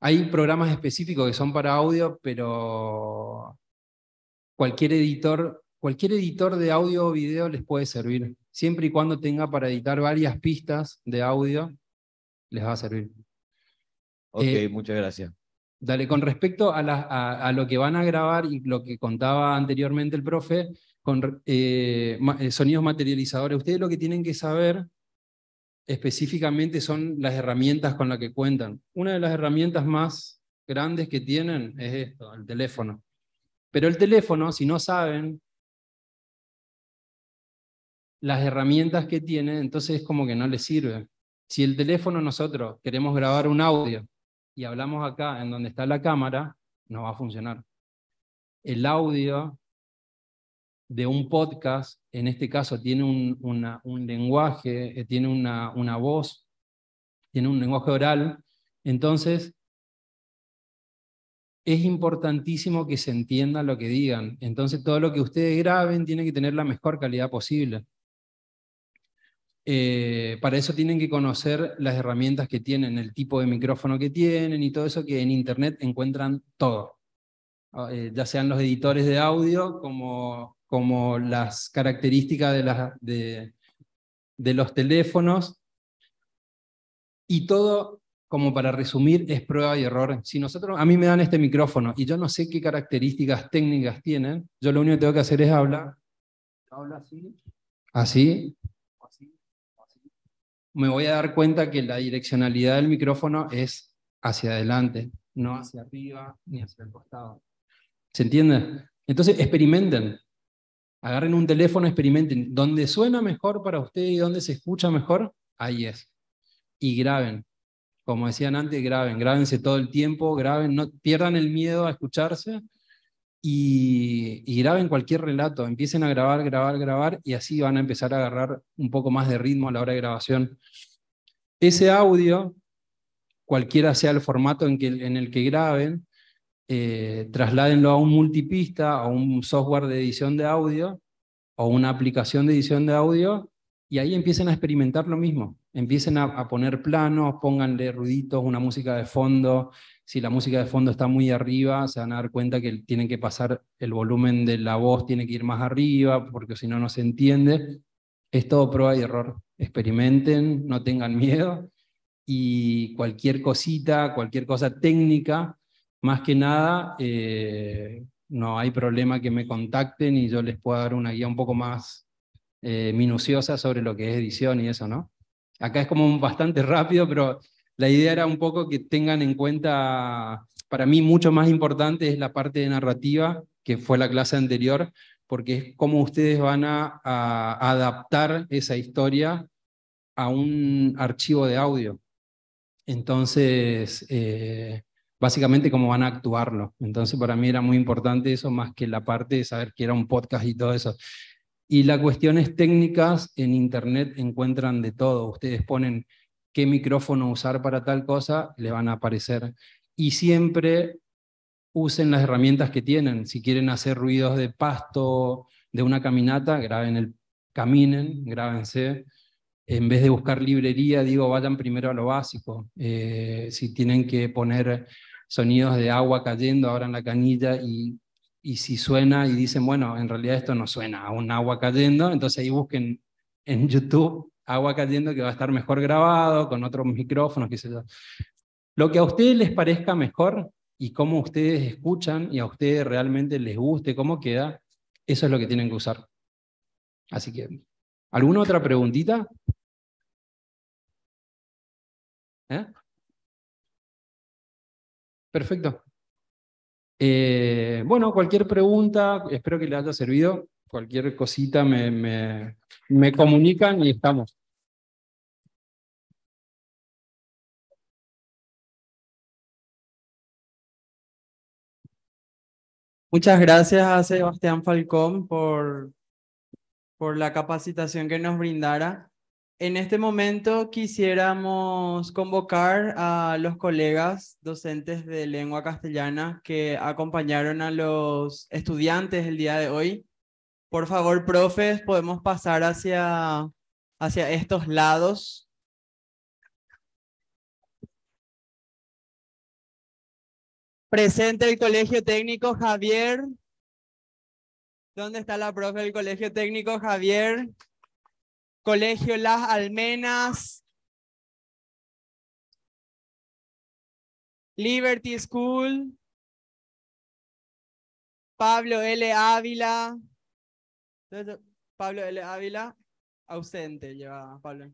hay programas específicos que son para audio, pero cualquier editor, cualquier editor de audio o video les puede servir. Siempre y cuando tenga para editar varias pistas de audio, les va a servir. Ok, eh, muchas gracias. Dale, con respecto a, lo que van a grabar y lo que contaba anteriormente el profe, con eh, eh, sonidos materializadores, ustedes lo que tienen que saber específicamente son las herramientas con las que cuentan. Una de las herramientas más grandes que tienen es esto, el teléfono. Pero el teléfono, si no saben las herramientas que tienen entonces es como que no les sirve. Si el teléfono nosotros queremos grabar un audio y hablamos acá en donde está la cámara, no va a funcionar. El audio de un podcast, en este caso, tiene un, lenguaje, eh, tiene una, una voz, tiene un lenguaje oral. Entonces, es importantísimo que se entienda lo que digan. Entonces, todo lo que ustedes graben tiene que tener la mejor calidad posible. Eh, para eso tienen que conocer las herramientas que tienen, el tipo de micrófono que tienen y todo eso que en Internet encuentran todo. Ah, eh, ya sean los editores de audio como, como las características de, los teléfonos. Y todo, como para resumir, es prueba y error. Si nosotros, a mí me dan este micrófono y yo no sé qué características técnicas tienen, yo lo único que tengo que hacer es hablar. Habla así. Así, me voy a dar cuenta que la direccionalidad del micrófono es hacia adelante, no hacia arriba ni hacia el costado. ¿Se entiende? Entonces, experimenten. Agarren un teléfono, experimenten. Donde suena mejor para usted y donde se escucha mejor, ahí es. Y graben. Como decían antes, graben, grábense todo el tiempo, graben, no pierdan el miedo a escucharse y, graben cualquier relato, empiecen a grabar, grabar, grabar y así van a empezar a agarrar un poco más de ritmo a la hora de grabación. Ese audio, cualquiera sea el formato en, que, en el que graben, eh, trasládenlo a un multipista, a un software de edición de audio o una aplicación de edición de audio y ahí empiecen a experimentar lo mismo empiecen a, poner planos, pónganle ruiditos, una música de fondo. Si la música de fondo está muy arriba, se van a dar cuenta que tienen que pasar el volumen de la voz, tiene que ir más arriba, porque si no, no se entiende. Es todo prueba y error. Experimenten, no tengan miedo. Y cualquier cosita, cualquier cosa técnica, más que nada, eh, no hay problema que me contacten y yo les pueda dar una guía un poco más eh, minuciosa sobre lo que es edición y eso, ¿no? Acá es como bastante rápido, pero la idea era un poco que tengan en cuenta, para mí mucho más importante es la parte de narrativa, que fue la clase anterior, porque es cómo ustedes van a, adaptar esa historia a un archivo de audio. Entonces, eh, básicamente cómo van a actuarlo. Entonces, para mí era muy importante eso, más que la parte de saber que era un podcast y todo eso. Y las cuestiones técnicas en Internet encuentran de todo. Ustedes ponen qué micrófono usar para tal cosa, le van a aparecer. Y siempre usen las herramientas que tienen. Si quieren hacer ruidos de pasto, de una caminata, graben el, caminen, grábense. En vez de buscar librería, digo, vayan primero a lo básico. Eh, si tienen que poner sonidos de agua cayendo ahora en la canilla y y si suena y dicen, bueno, en realidad esto no suena a un agua cayendo, entonces ahí busquen en YouTube agua cayendo que va a estar mejor grabado, con otros micrófonos, qué sé yo. Lo que a ustedes les parezca mejor y cómo ustedes escuchan y a ustedes realmente les guste cómo queda, eso es lo que tienen que usar. Así que, ¿alguna otra preguntita? ¿Eh? Perfecto. Eh, bueno, cualquier pregunta, espero que les haya servido. Cualquier cosita me, comunican y estamos. Muchas gracias a Sebastián Falcón por, por la capacitación que nos brindara. En este momento quisiéramos convocar a los colegas docentes de lengua castellana que acompañaron a los estudiantes el día de hoy. Por favor, profes, podemos pasar hacia, hacia estos lados. Presente el Colegio Técnico Javier. ¿Dónde está la profe del Colegio Técnico Javier? Colegio Las Almenas, Liberty School, Pablo L. Ávila, Pablo L. Ávila, ausente lleva Pablo.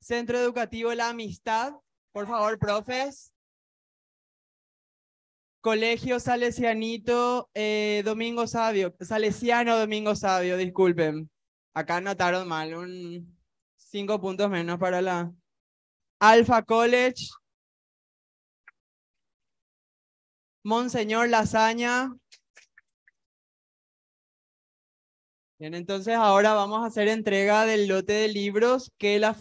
Centro Educativo La Amistad, por favor, profes. Colegio Salesianito eh, Domingo Sabio, Salesiano Domingo Sabio, disculpen. Acá anotaron mal, un cinco puntos menos para la Alpha College. Monseñor Lazaña. Bien, entonces ahora vamos a hacer entrega del lote de libros que la...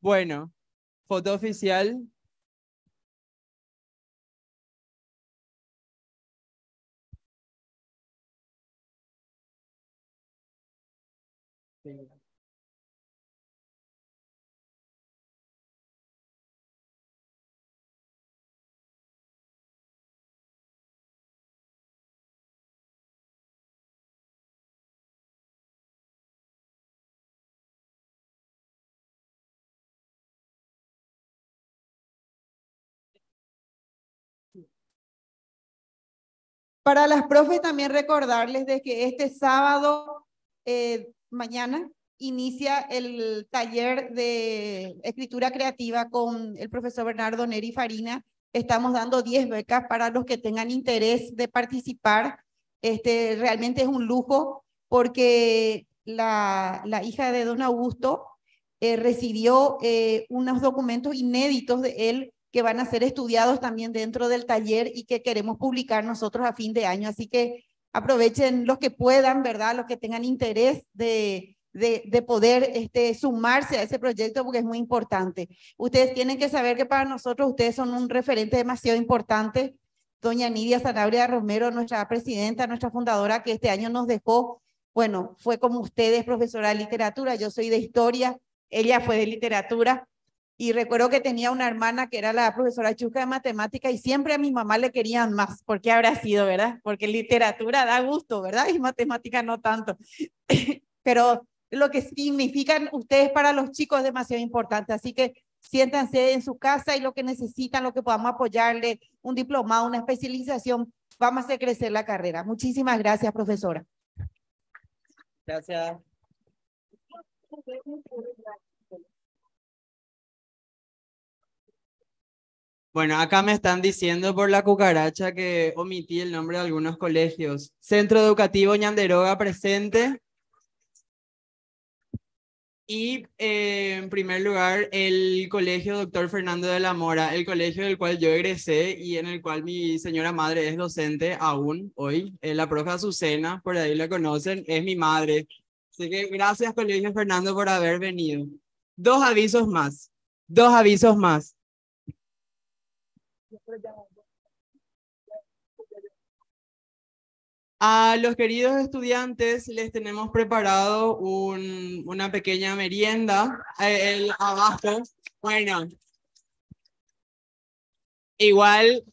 Bueno, foto oficial Para las profes también recordarles de que este sábado eh, mañana inicia el taller de escritura creativa con el profesor Bernardo Neri Farina. Estamos dando 10 becas para los que tengan interés de participar. Este, realmente es un lujo porque la, la hija de don Augusto eh, recibió eh, unos documentos inéditos de él que van a ser estudiados también dentro del taller y que queremos publicar nosotros a fin de año. Así que aprovechen los que puedan, ¿verdad? Los que tengan interés de, de, poder este, sumarse a ese proyecto porque es muy importante. Ustedes tienen que saber que para nosotros ustedes son un referente demasiado importante. Doña Nidia Sanabria Romero, nuestra presidenta, nuestra fundadora, que este año nos dejó, bueno, fue como ustedes, profesora de literatura, yo soy de historia, ella fue de literatura, y recuerdo que tenía una hermana que era la profesora Chuca de matemática y siempre a mi mamá le querían más. porque habrá sido, verdad? Porque literatura da gusto, ¿verdad? Y matemática no tanto. Pero lo que significan ustedes para los chicos es demasiado importante. Así que siéntanse en su casa y lo que necesitan, lo que podamos apoyarle, un diplomado, una especialización, vamos a hacer crecer la carrera. Muchísimas gracias, profesora. Gracias. Bueno, acá me están diciendo por la cucaracha que omití el nombre de algunos colegios. Centro Educativo Ñanderoga presente. Y eh, en primer lugar, el colegio Doctor Fernando de la Mora, el colegio del cual yo egresé y en el cual mi señora madre es docente aún hoy. es eh, la proja Azucena, por ahí la conocen, es mi madre. Así que gracias, colegio Fernando, por haber venido. Dos avisos más. Dos avisos más. A los queridos estudiantes les tenemos preparado una pequeña merienda eh, abajo. Bueno, igual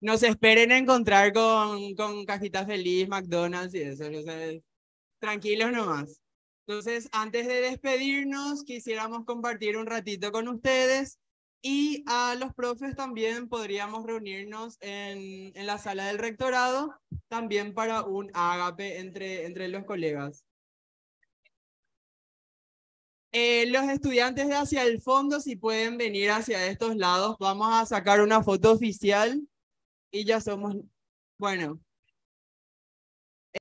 nos esperen encontrar con, con Cajita Feliz, McDonald's y eso. tranquilos nomás. Entonces, antes de despedirnos, quisiéramos compartir un ratito con ustedes y a los profes también podríamos reunirnos en, la sala del rectorado, también para un ágape entre, entre los colegas. Eh, los estudiantes de hacia el fondo, si pueden venir hacia estos lados, vamos a sacar una foto oficial y ya somos, bueno,